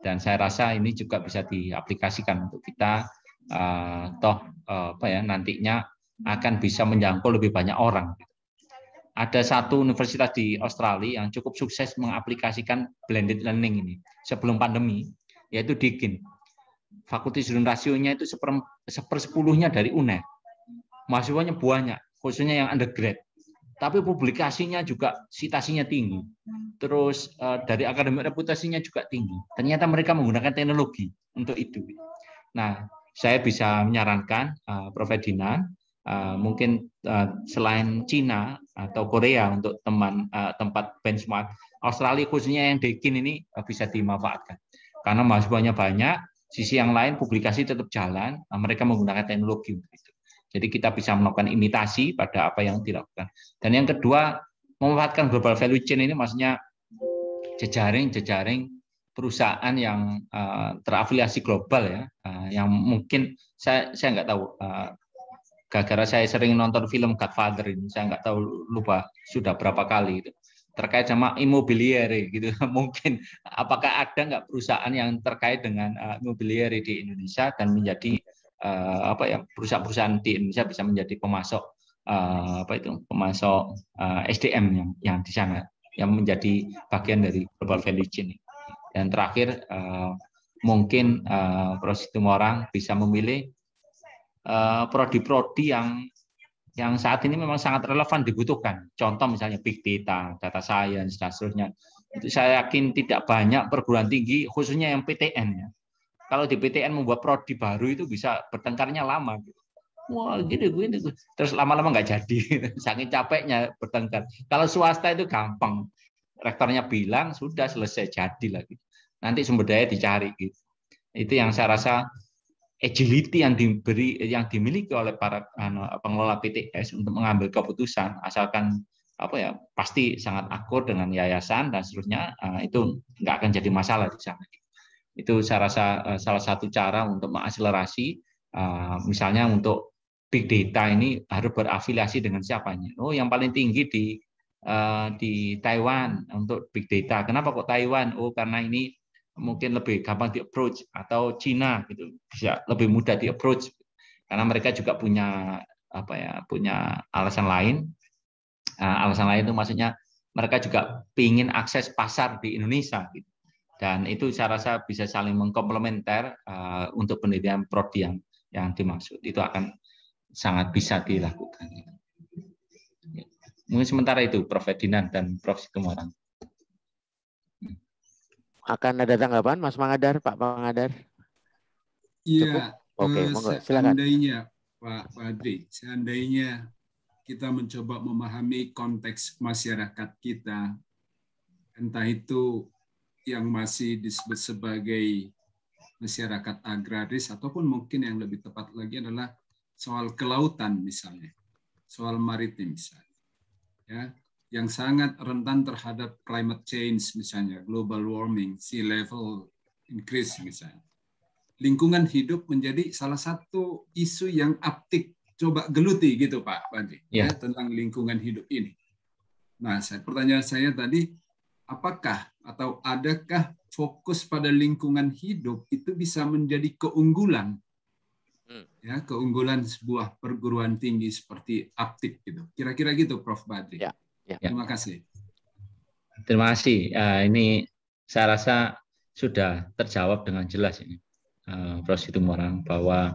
Dan saya rasa ini juga bisa diaplikasikan untuk kita uh, toh uh, apa ya nantinya akan bisa menjangkau lebih banyak orang. Ada satu universitas di Australia yang cukup sukses mengaplikasikan blended learning ini sebelum pandemi, yaitu Deakin. Fakultas student rasionya itu seper, sepersepuluhnya dari UNED mahasiswanya banyak, khususnya yang undergrad. Tapi publikasinya juga citasinya tinggi. Terus eh, dari akademik reputasinya juga tinggi. Ternyata mereka menggunakan teknologi untuk itu. Nah, saya bisa menyarankan eh, Prof. Dina, eh, mungkin selain Cina atau Korea untuk teman tempat benchmark Australia khususnya yang dekin ini bisa dimanfaatkan. Karena mahasiswanya banyak, sisi yang lain publikasi tetap jalan, mereka menggunakan teknologi untuk itu. Jadi kita bisa melakukan imitasi pada apa yang dilakukan. Dan yang kedua, memanfaatkan global value chain ini maksudnya jejaring-jejaring perusahaan yang uh, terafiliasi global ya, uh, yang mungkin saya saya nggak tahu uh, gara-gara saya sering nonton film Godfather ini, saya nggak tahu lupa sudah berapa kali itu terkait sama immobiliary gitu mungkin apakah ada nggak perusahaan yang terkait dengan uh, di Indonesia dan menjadi uh, apa ya perusahaan-perusahaan di Indonesia bisa menjadi pemasok uh, apa itu pemasok uh, eh, SDM yang yang di sana yang menjadi bagian dari global value chain. Dan terakhir uh, mungkin uh, proses orang bisa memilih prodi-prodi yang yang saat ini memang sangat relevan dibutuhkan. Contoh misalnya big data, data science, dan seterusnya. Itu saya yakin tidak banyak perguruan tinggi, khususnya yang PTN. Ya kalau di PTN membuat prodi baru itu bisa bertengkarnya lama gitu. Wah, gini gini Terus lama-lama nggak jadi. Saking capeknya bertengkar. Kalau swasta itu gampang. Rektornya bilang sudah selesai jadi lagi. Nanti sumber daya dicari gitu. Itu yang saya rasa agility yang diberi yang dimiliki oleh para anu, pengelola PTS untuk mengambil keputusan asalkan apa ya pasti sangat akur dengan yayasan dan seterusnya eh, itu nggak akan jadi masalah di sana. Itu saya rasa eh, salah satu cara untuk mengakselerasi eh, misalnya untuk big data ini harus berafiliasi dengan siapanya. Oh, yang paling tinggi di eh, di Taiwan untuk big data. Kenapa kok Taiwan? Oh, karena ini mungkin lebih gampang di approach atau Cina gitu bisa lebih mudah di approach karena mereka juga punya apa ya punya alasan lain alasan lain itu maksudnya mereka juga ingin akses pasar di Indonesia gitu dan itu saya rasa bisa saling mengkomplementer uh, untuk pendidikan prodi yang yang dimaksud itu akan sangat bisa dilakukan. Ya. Mungkin sementara itu Prof. Edinan dan Prof. Kemarang Akan ada tanggapan Mas Mangadar, Pak Mangadar? Iya. Oke, eh, Seandainya Pak Padri, seandainya kita mencoba memahami konteks masyarakat kita, entah itu yang masih disebut sebagai masyarakat agraris ataupun mungkin yang lebih tepat lagi adalah soal kelautan misalnya, soal maritim misalnya. Ya, yang sangat rentan terhadap climate change misalnya, global warming, sea level increase misalnya. Lingkungan hidup menjadi salah satu isu yang aptik coba geluti gitu Pak Bandi yeah. ya tentang lingkungan hidup ini. Nah, pertanyaan saya tadi apakah atau adakah fokus pada lingkungan hidup itu bisa menjadi keunggulan hmm. ya keunggulan sebuah perguruan tinggi seperti aktif gitu kira-kira gitu Prof Badri ya, ya. terima kasih terima kasih uh, ini saya rasa sudah terjawab dengan jelas ini uh, Prof Situmorang bahwa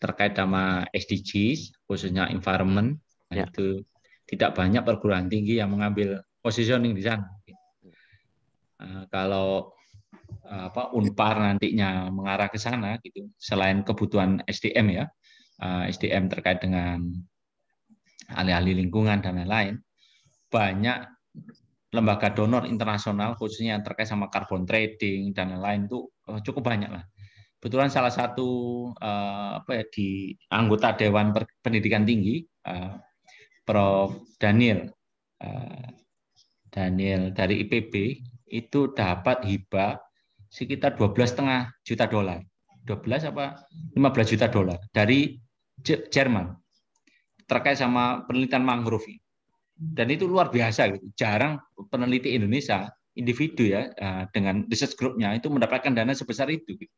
terkait sama SDGs khususnya environment ya. itu tidak banyak perguruan tinggi yang mengambil positioning di sana. Uh, kalau eh, apa Unpar nantinya mengarah ke sana gitu, selain kebutuhan SDM ya, uh, eh, SDM terkait dengan alih-alih lingkungan dan lain-lain, banyak lembaga donor internasional khususnya yang terkait sama carbon trading dan lain-lain itu cukup banyak lah. Kebetulan salah satu uh, apa ya di anggota Dewan Pendidikan Tinggi uh, Prof Daniel uh, Daniel dari IPB itu dapat hibah sekitar 12,5 juta dolar. 12 apa 15 juta dolar dari Jerman terkait sama penelitian mangrove. Dan itu luar biasa gitu. Jarang peneliti Indonesia individu ya eh, dengan research grupnya itu mendapatkan dana sebesar itu. Gitu.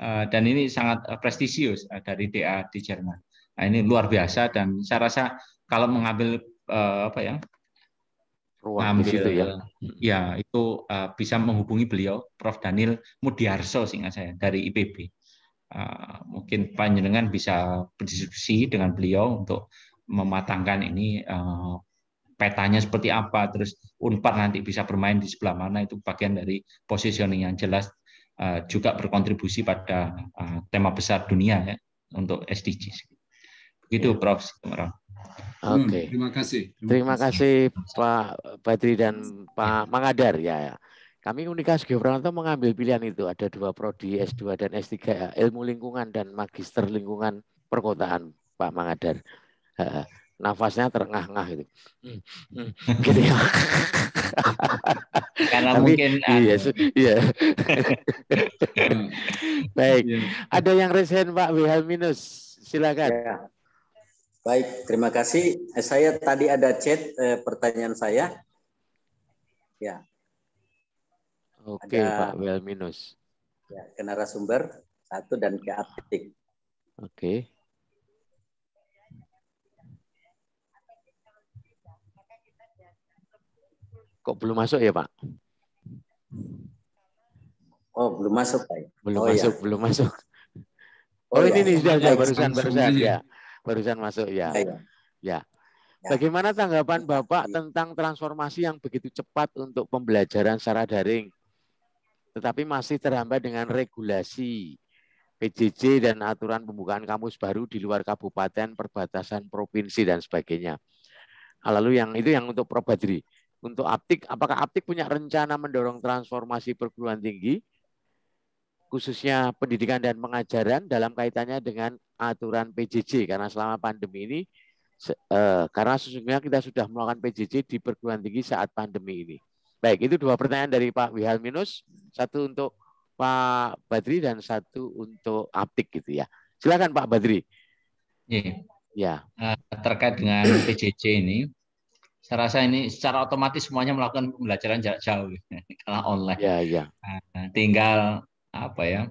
Eh, dan ini sangat eh, prestisius dari DA di Jerman. Nah, ini luar biasa dan saya rasa kalau mengambil apa ya ruang di situ ya. Ya, itu uh, bisa menghubungi beliau Prof Daniel Mudiarso seingat saya dari IPB. Uh, eh, mungkin panjenengan bisa berdiskusi dengan beliau untuk mematangkan ini uh, petanya seperti apa, terus unpar nanti bisa bermain di sebelah mana itu bagian dari positioning yang jelas uh, juga berkontribusi pada uh, tema besar dunia ya untuk SDGs. Begitu ya. Prof. Semarang. Hmm, Oke. Okay. Terima kasih. Terima, terima kasih. kasih Pak Badri dan Pak Mangadar ya. ya. Kami Unikas Geopranto mengambil pilihan itu ada dua prodi S2 dan S3 ilmu lingkungan dan magister lingkungan perkotaan Pak Mangadar. nafasnya terengah-engah gitu. gitu ya. Karena Tapi, mungkin iya, anu. iya. Baik. Iya. Ada yang resen Pak Wilhelminus, silakan. Ya. Baik, terima kasih. Eh, saya tadi ada chat eh, pertanyaan saya. Ya. Oke, ada, Pak Welminus. Ya, ke sumber satu dan ke Aptik. Oke. Kok belum masuk ya, Pak? Oh, belum masuk, Pak. Belum oh, iya. masuk, ya. belum masuk. Oh, oh ini iya. nih sudah, sudah iya, barusan barusan ya. Barusan masuk ya. Iya, iya. Ya. ya. Bagaimana tanggapan ya. Bapak tentang transformasi yang begitu cepat untuk pembelajaran secara daring, tetapi masih terhambat dengan regulasi PJJ dan aturan pembukaan kampus baru di luar kabupaten, perbatasan provinsi dan sebagainya. Lalu yang itu yang untuk Probadri. Untuk Aptik, apakah Aptik punya rencana mendorong transformasi perguruan tinggi khususnya pendidikan dan pengajaran dalam kaitannya dengan aturan PJJ karena selama pandemi ini eh, karena sesungguhnya kita sudah melakukan PJJ di perguruan tinggi saat pandemi ini. Baik, itu dua pertanyaan dari Pak Wihal Minus satu untuk Pak Badri dan satu untuk Aptik gitu ya. Silakan Pak Badri. Iya. Ya. Eh, terkait dengan PJJ ini, saya rasa ini secara otomatis semuanya melakukan pembelajaran jarak jauh karena online. Ya, ya. Eh, tinggal apa ya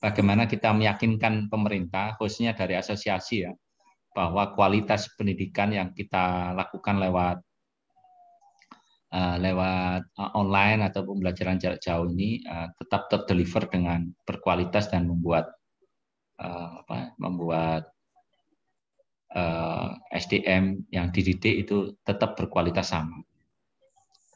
bagaimana kita meyakinkan pemerintah khususnya dari asosiasi ya bahwa kualitas pendidikan yang kita lakukan lewat eh, lewat eh, online atau pembelajaran jarak jauh ini eh, tetap terdeliver dengan berkualitas dan membuat apa membuat SDM yang dididik itu tetap berkualitas sama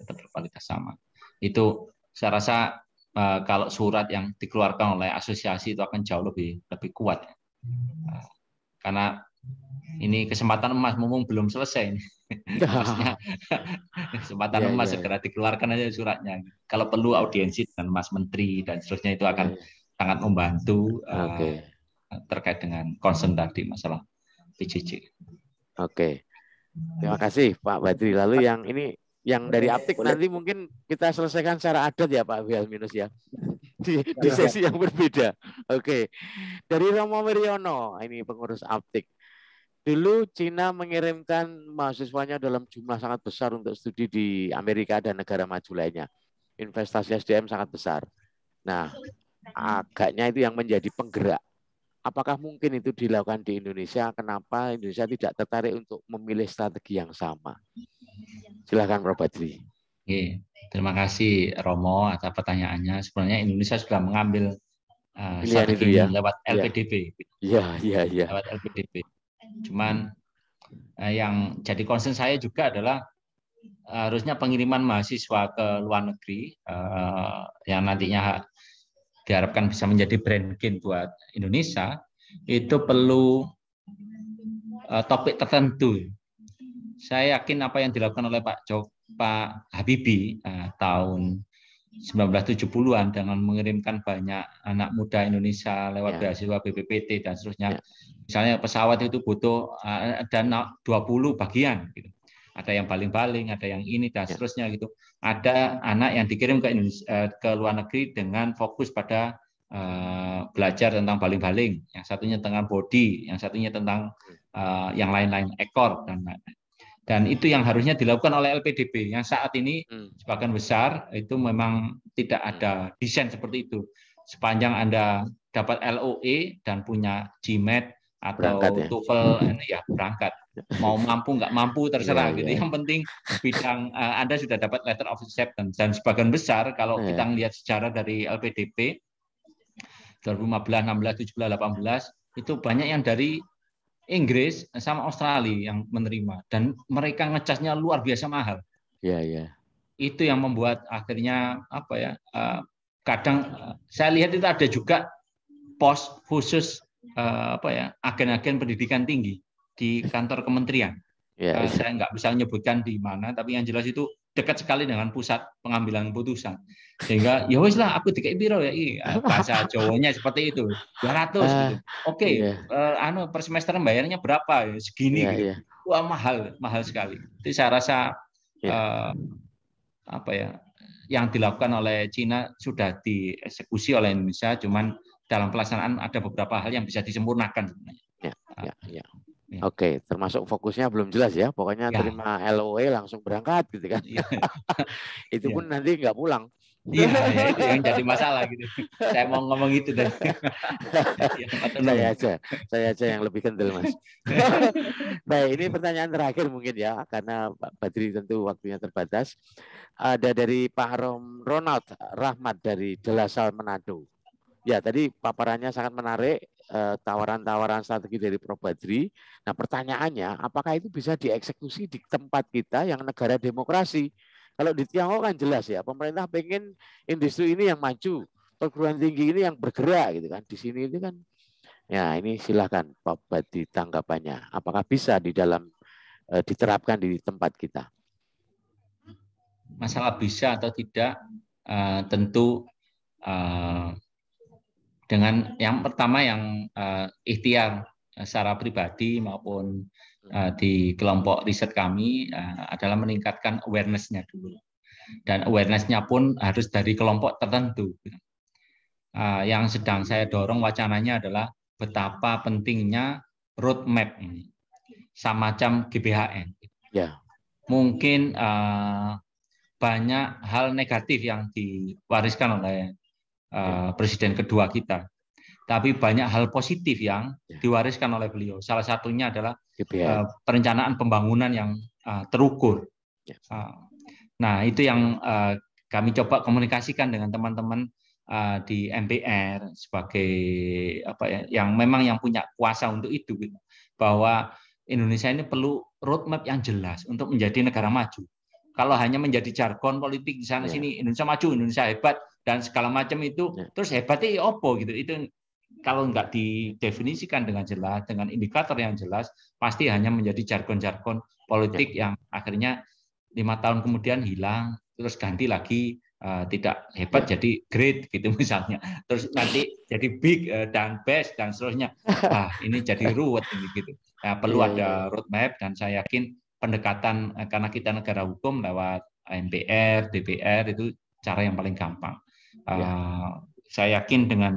tetap berkualitas sama itu saya rasa Eh, kalau surat yang dikeluarkan oleh asosiasi itu akan jauh lebih lebih kuat eh, karena ini kesempatan emas mumpung belum selesai ini. kesempatan iya, emas iya, segera iya. dikeluarkan aja suratnya. Kalau perlu audiensi dengan Mas Menteri dan seterusnya itu akan sangat membantu eh, okay. terkait dengan concern tadi masalah PJJ. Oke. Okay. Terima kasih Pak Badri. Lalu yang ini yang dari aptik nanti mungkin kita selesaikan secara adat ya Pak Minus ya di, di iya. sesi yang berbeda. Oke, dari Romo Wiryono ini pengurus aptik. Dulu Cina mengirimkan mahasiswanya dalam jumlah sangat besar untuk studi di Amerika dan negara maju lainnya. Investasi SDM sangat besar. Nah, agaknya itu yang menjadi penggerak Apakah mungkin itu dilakukan di Indonesia? Kenapa Indonesia tidak tertarik untuk memilih strategi yang sama? Silakan Prof. Badri. Oke, terima kasih Romo atas pertanyaannya. Sebenarnya Indonesia sudah mengambil uh, strategi itu ya. lewat LPDP. Iya, iya, iya. Ya. Lewat LPDP. Cuman uh, yang jadi concern saya juga adalah harusnya pengiriman mahasiswa ke luar negeri uh, yang nantinya diharapkan bisa menjadi brand gain buat Indonesia itu perlu eh, topik tertentu. Saya yakin apa yang dilakukan oleh Pak Jok, Pak Habibie uh, tahun 1970-an dengan mengirimkan banyak anak muda Indonesia lewat yeah. beasiswa BPPT dan seterusnya. Yeah. Misalnya pesawat itu butuh eh, dan 20 bagian gitu ada yang baling-baling, ada yang ini dan ya. seterusnya gitu. Ada anak yang dikirim ke Indonesia, eh, ke luar negeri dengan fokus pada uh, belajar tentang baling-baling, yang satunya tentang body, yang satunya tentang uh, yang lain-lain ekor dan dan itu yang harusnya dilakukan oleh LPDB yang saat ini hmm. sebagian besar itu memang tidak hmm. ada desain seperti itu sepanjang anda dapat LOE dan punya GMAT atau berangkat, ya? TOEFL ya berangkat mau mampu nggak mampu terserah yeah, gitu. Yeah. Yang penting bidang uh, Anda sudah dapat letter of acceptance dan sebagian besar kalau yeah. kita lihat secara dari LPDP 2015, 16, 17, 18 itu banyak yang dari Inggris sama Australia yang menerima dan mereka ngecasnya luar biasa mahal. Iya, yeah, iya. Yeah. Itu yang membuat akhirnya apa ya? Uh, kadang uh, saya lihat itu ada juga pos khusus uh, apa ya? agen-agen pendidikan tinggi di kantor kementerian. Yeah, ya, uh, Saya nggak bisa menyebutkan di mana, tapi yang jelas itu dekat sekali dengan pusat pengambilan keputusan. Sehingga ya wis lah aku tiga piro ya eh, bahasa Jawanya seperti itu. 200 uh, ah, gitu. Oke, okay, iya. yeah. uh, anu per semester bayarnya berapa? Ya, segini yeah, gitu. Yeah. Wah, mahal, mahal sekali. Itu saya rasa yeah. Iya. uh, apa ya? Yang dilakukan oleh Cina sudah dieksekusi oleh Indonesia, cuman dalam pelaksanaan ada beberapa hal yang bisa disempurnakan ya, ah. ya, ya, ya. Iya. Oke, okay, termasuk fokusnya belum jelas ya. Pokoknya ya. terima LOE langsung berangkat gitu kan. Ya. itu iya. pun ya. nanti nggak pulang. Iya, ya, itu yang jadi masalah gitu. Saya mau ngomong itu dan iya, saya aja, saya aja yang lebih kental, mas. Baik, nah, ini pertanyaan terakhir mungkin ya, karena Pak Badri tentu waktunya terbatas. Ada dari Pak Ronald Rahmat dari Jelasal, Manado. Ya, tadi paparannya sangat menarik. Eh, tawaran-tawaran strategi dari Probadri. Nah, pertanyaannya, apakah itu bisa dieksekusi di tempat kita yang negara demokrasi? Kalau di Tiongkok kan jelas ya, pemerintah pengen industri ini yang maju, perguruan tinggi ini yang bergerak gitu kan. Di sini itu kan, ya ini silahkan Pak Badri tanggapannya. Apakah bisa di dalam eh, diterapkan di tempat kita? Masalah bisa atau tidak, eh, tentu dengan yang pertama yang uh, ikhtiar eh, secara pribadi maupun uh, di kelompok riset kami uh, adalah meningkatkan awarenessnya dulu dan awarenessnya pun harus dari kelompok tertentu. Uh, yang sedang saya dorong wacananya adalah betapa pentingnya roadmap ini, sama macam GBHN. Ya. Mungkin uh, banyak hal negatif yang diwariskan oleh Ya. Eh, presiden kedua kita. Tapi banyak hal positif yang ya. diwariskan oleh beliau. Salah satunya adalah eh, perencanaan pembangunan yang eh, terukur. Ya. nah, itu yang kami coba komunikasikan dengan teman-teman di MPR sebagai apa ya, yang memang yang punya kuasa untuk itu, gitu. bahwa Indonesia ini perlu roadmap yang jelas untuk menjadi negara maju. Kalau hanya menjadi jargon politik di sana sini Indonesia maju, Indonesia hebat, dan segala macam itu ya. terus hebatnya opo ya gitu itu kalau nggak didefinisikan dengan jelas dengan indikator yang jelas pasti hanya menjadi jargon-jargon politik ya. yang akhirnya lima tahun kemudian hilang terus ganti lagi uh, tidak hebat jadi great gitu misalnya terus nanti jadi big uh, dan best dan seterusnya ah ini jadi ruwet gitu nah, perlu iya, ada iya, iya. roadmap dan saya yakin pendekatan eh, karena kita negara hukum lewat MPR, DPR itu cara yang paling gampang. Ya. Eh, saya yakin dengan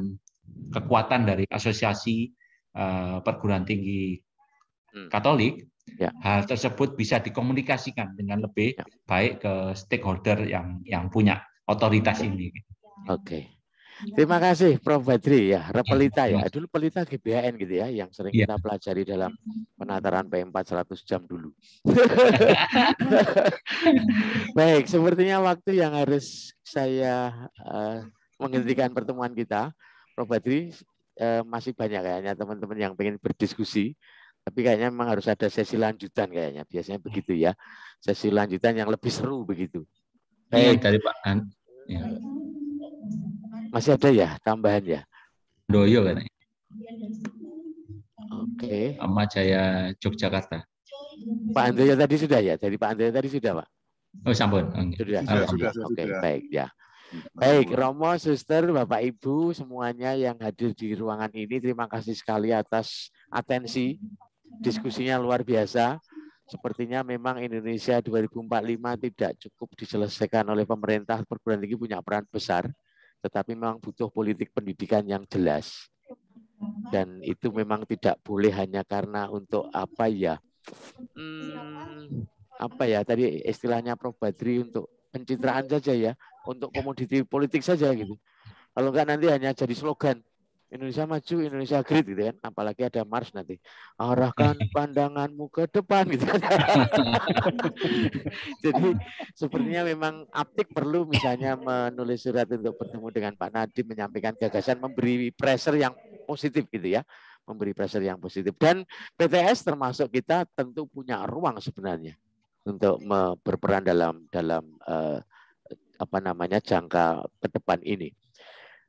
kekuatan dari asosiasi eh, perguruan tinggi hmm. Katolik, ya. hal tersebut bisa dikomunikasikan dengan lebih ya. baik ke stakeholder yang yang punya otoritas ya. ini. Oke. Okay. Iya. Terima kasih Prof. Badri ya, Repelita iya. ya. Dulu Pelita GBHN gitu ya, yang sering iya. kita pelajari dalam mm-hmm. penataran P4 100 jam dulu. Baik, sepertinya waktu yang harus saya uh, menghentikan pertemuan kita. Prof. Badri uh, masih banyak kayaknya teman-teman yang ingin berdiskusi. Tapi kayaknya memang harus ada sesi lanjutan kayaknya. Biasanya begitu ya. Sesi lanjutan yang lebih seru begitu. Baik. dari tadi Pak An. Ya. Mm-hmm. Masih ada ya tambahan ya? Doyo kan? Oke. Okay. Amma Jaya Yogyakarta. Pak Andrea tadi sudah ya? Dari Pak Andrea tadi sudah Pak? Oh, sampun. Okay. Sudah. Sudah, sudah, sudah. Oke, okay, baik ya. ya. Baik, Romo, Suster, Bapak Ibu, semuanya yang hadir di ruangan ini, terima kasih sekali atas atensi. Diskusinya luar biasa. Sepertinya memang Indonesia 2045 tidak cukup diselesaikan oleh pemerintah perguruan tinggi punya peran besar tetapi memang butuh politik pendidikan yang jelas. Dan itu memang tidak boleh hanya karena untuk apa ya, hmm, apa ya tadi istilahnya Prof. Badri untuk pencitraan saja ya, untuk komoditi politik saja gitu. Kalau enggak nanti hanya jadi slogan, Indonesia maju, Indonesia great gitu kan. Apalagi ada Mars nanti. Arahkan pandanganmu ke depan gitu kan. Jadi sepertinya memang Aptik perlu misalnya menulis surat untuk bertemu dengan Pak Nadiem menyampaikan gagasan memberi pressure yang positif gitu ya. Memberi pressure yang positif. Dan PTS termasuk kita tentu punya ruang sebenarnya untuk berperan dalam dalam uh, apa namanya jangka ke depan ini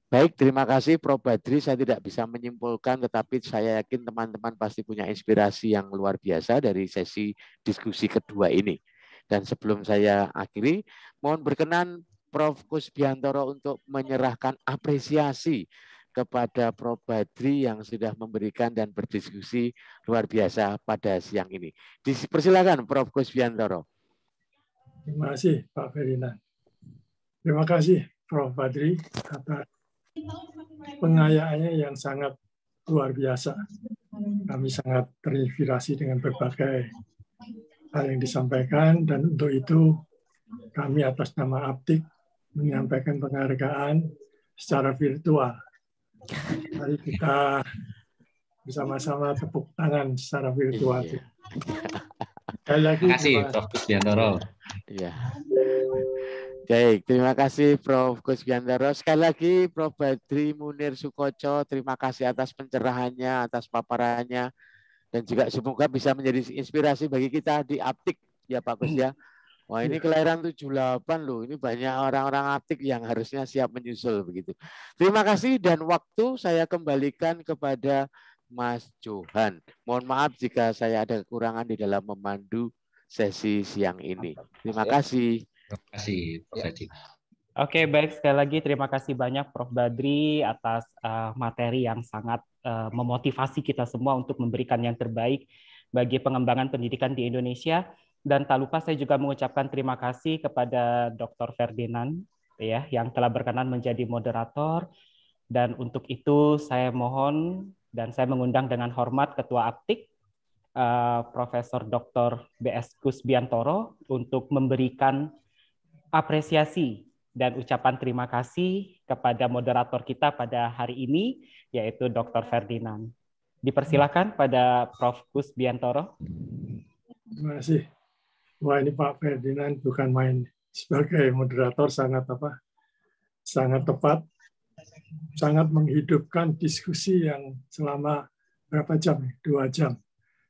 Baik, terima kasih Prof. Badri. Saya tidak bisa menyimpulkan, tetapi saya yakin teman-teman pasti punya inspirasi yang luar biasa dari sesi diskusi kedua ini. Dan sebelum saya akhiri, mohon berkenan Prof. Kusbiantoro untuk menyerahkan apresiasi kepada Prof. Badri yang sudah memberikan dan berdiskusi luar biasa pada siang ini. Dipersilakan Prof. Kusbiantoro. Terima kasih Pak Ferdinand. Terima kasih Prof. Badri atas pengayaannya yang sangat luar biasa. Kami sangat terinspirasi dengan berbagai hal yang disampaikan dan untuk itu kami atas nama Aptik menyampaikan penghargaan secara virtual. Mari kita bersama-sama tepuk tangan secara virtual. Iya. Sekali lagi, terima kasih, Prof. Iya. Baik, terima kasih Prof. Kusbiandoro. Sekali lagi Prof. Badri Munir Sukoco, terima kasih atas pencerahannya, atas paparannya, dan juga semoga bisa menjadi inspirasi bagi kita di aptik ya Pak Kus ya. Wah ini iya. kelahiran 78 loh, ini banyak orang-orang aptik yang harusnya siap menyusul begitu. Terima kasih dan waktu saya kembalikan kepada Mas Johan. Mohon maaf jika saya ada kekurangan di dalam memandu sesi siang ini. Terima iya. kasih. Terima kasih Prof. Ya. Oke, okay, baik sekali lagi terima kasih banyak Prof. Badri atas uh, materi yang sangat uh, memotivasi kita semua untuk memberikan yang terbaik bagi pengembangan pendidikan di Indonesia. Dan tak lupa saya juga mengucapkan terima kasih kepada Dr. Ferdinand ya yang telah berkenan menjadi moderator. Dan untuk itu saya mohon dan saya mengundang dengan hormat Ketua Aptik uh, Profesor Dr. BS Kusbiantoro untuk memberikan apresiasi dan ucapan terima kasih kepada moderator kita pada hari ini, yaitu Dr. Ferdinand. Dipersilakan pada Prof. Gus Biantoro. Terima kasih. Wah ini Pak Ferdinand bukan main sebagai moderator sangat apa sangat tepat, sangat menghidupkan diskusi yang selama berapa jam? Ya? Dua jam.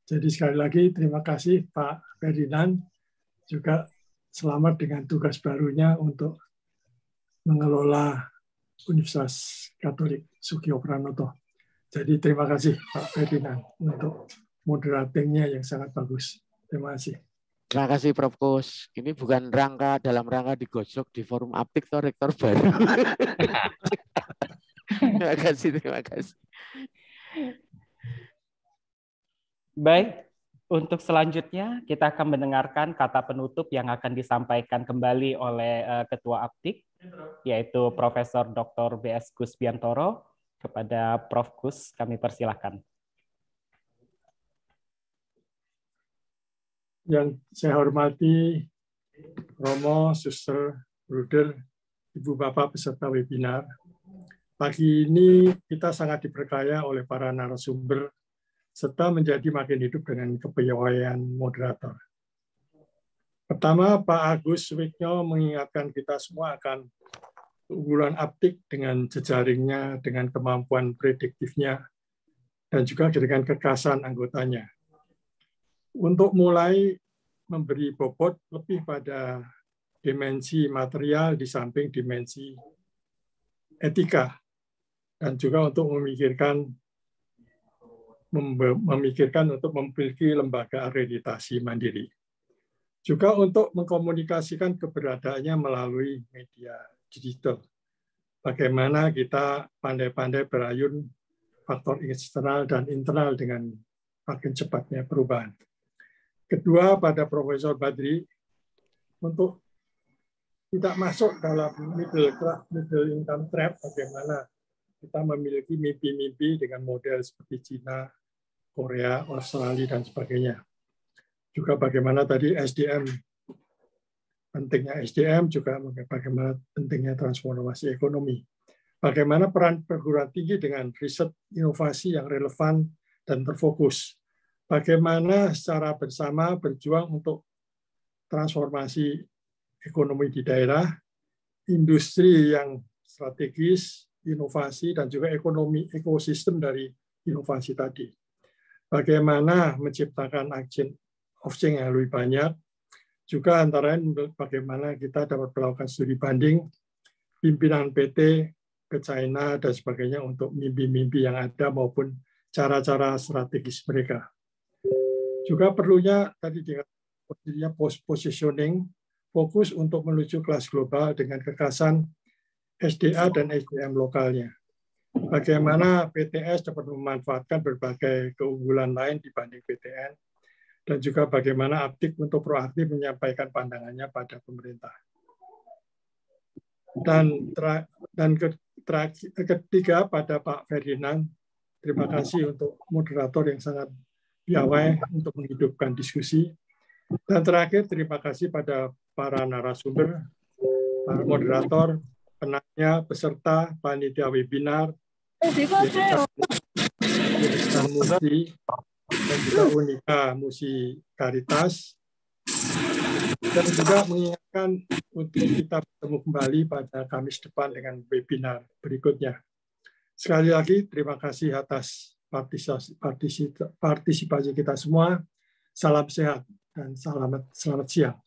Jadi sekali lagi terima kasih Pak Ferdinand juga selamat dengan tugas barunya untuk mengelola Universitas Katolik Sugio Pranoto. Jadi terima kasih Pak Ferdinand untuk moderatingnya yang sangat bagus. Terima kasih. Terima kasih Prof. Kus. Ini bukan rangka dalam rangka digosok di forum aptik atau rektor baru. terima kasih, terima kasih. Baik, untuk selanjutnya, kita akan mendengarkan kata penutup yang akan disampaikan kembali oleh uh, Ketua Aptik, yaitu Profesor Dr. B.S. Gus Biantoro. Kepada Prof. Gus, kami persilahkan. Yang saya hormati Romo, Suster, Bruder, Ibu Bapak peserta webinar. Pagi ini kita sangat diperkaya oleh para narasumber serta menjadi makin hidup dengan kepiawaian moderator. Pertama, Pak Agus Wiknyo mengingatkan kita semua akan keunggulan aptik dengan jejaringnya, dengan kemampuan prediktifnya, dan juga dengan kekasan anggotanya. Untuk mulai memberi bobot lebih pada dimensi material di samping dimensi etika, dan juga untuk memikirkan memikirkan untuk memiliki lembaga akreditasi mandiri. Juga untuk mengkomunikasikan keberadaannya melalui media digital. Bagaimana kita pandai-pandai berayun faktor eksternal dan internal dengan makin cepatnya perubahan. Kedua, pada Profesor Badri, untuk tidak masuk dalam middle, class, middle income trap, bagaimana kita memiliki mimpi-mimpi dengan model seperti Cina, Korea, Australia, dan sebagainya. Juga bagaimana tadi SDM, pentingnya SDM, juga bagaimana pentingnya transformasi ekonomi. Bagaimana peran perguruan tinggi dengan riset inovasi yang relevan dan terfokus. Bagaimana secara bersama berjuang untuk transformasi ekonomi di daerah, industri yang strategis, inovasi dan juga ekonomi ekosistem dari inovasi tadi. Bagaimana menciptakan action change yang lebih banyak, juga antara lain bagaimana kita dapat melakukan studi banding pimpinan PT ke China dan sebagainya untuk mimpi-mimpi yang ada maupun cara-cara strategis mereka. Juga perlunya tadi dikatakan positioning fokus untuk menuju kelas global dengan kekasan SDA dan SDM lokalnya. Bagaimana PTS dapat memanfaatkan berbagai keunggulan lain dibanding PTN, dan juga bagaimana aktif untuk proaktif menyampaikan pandangannya pada pemerintah. Dan, dan ketiga pada Pak Ferdinand, terima kasih untuk moderator yang sangat piawai untuk menghidupkan diskusi. Dan terakhir terima kasih pada para narasumber, para moderator, penanya, peserta, panitia webinar, eh, dan Musi, dan juga Unika Musi Karitas, dan juga mengingatkan untuk kita bertemu kembali pada Kamis depan dengan webinar berikutnya. Sekali lagi, terima kasih atas partisipasi kita semua. Salam sehat dan selamat, selamat siang.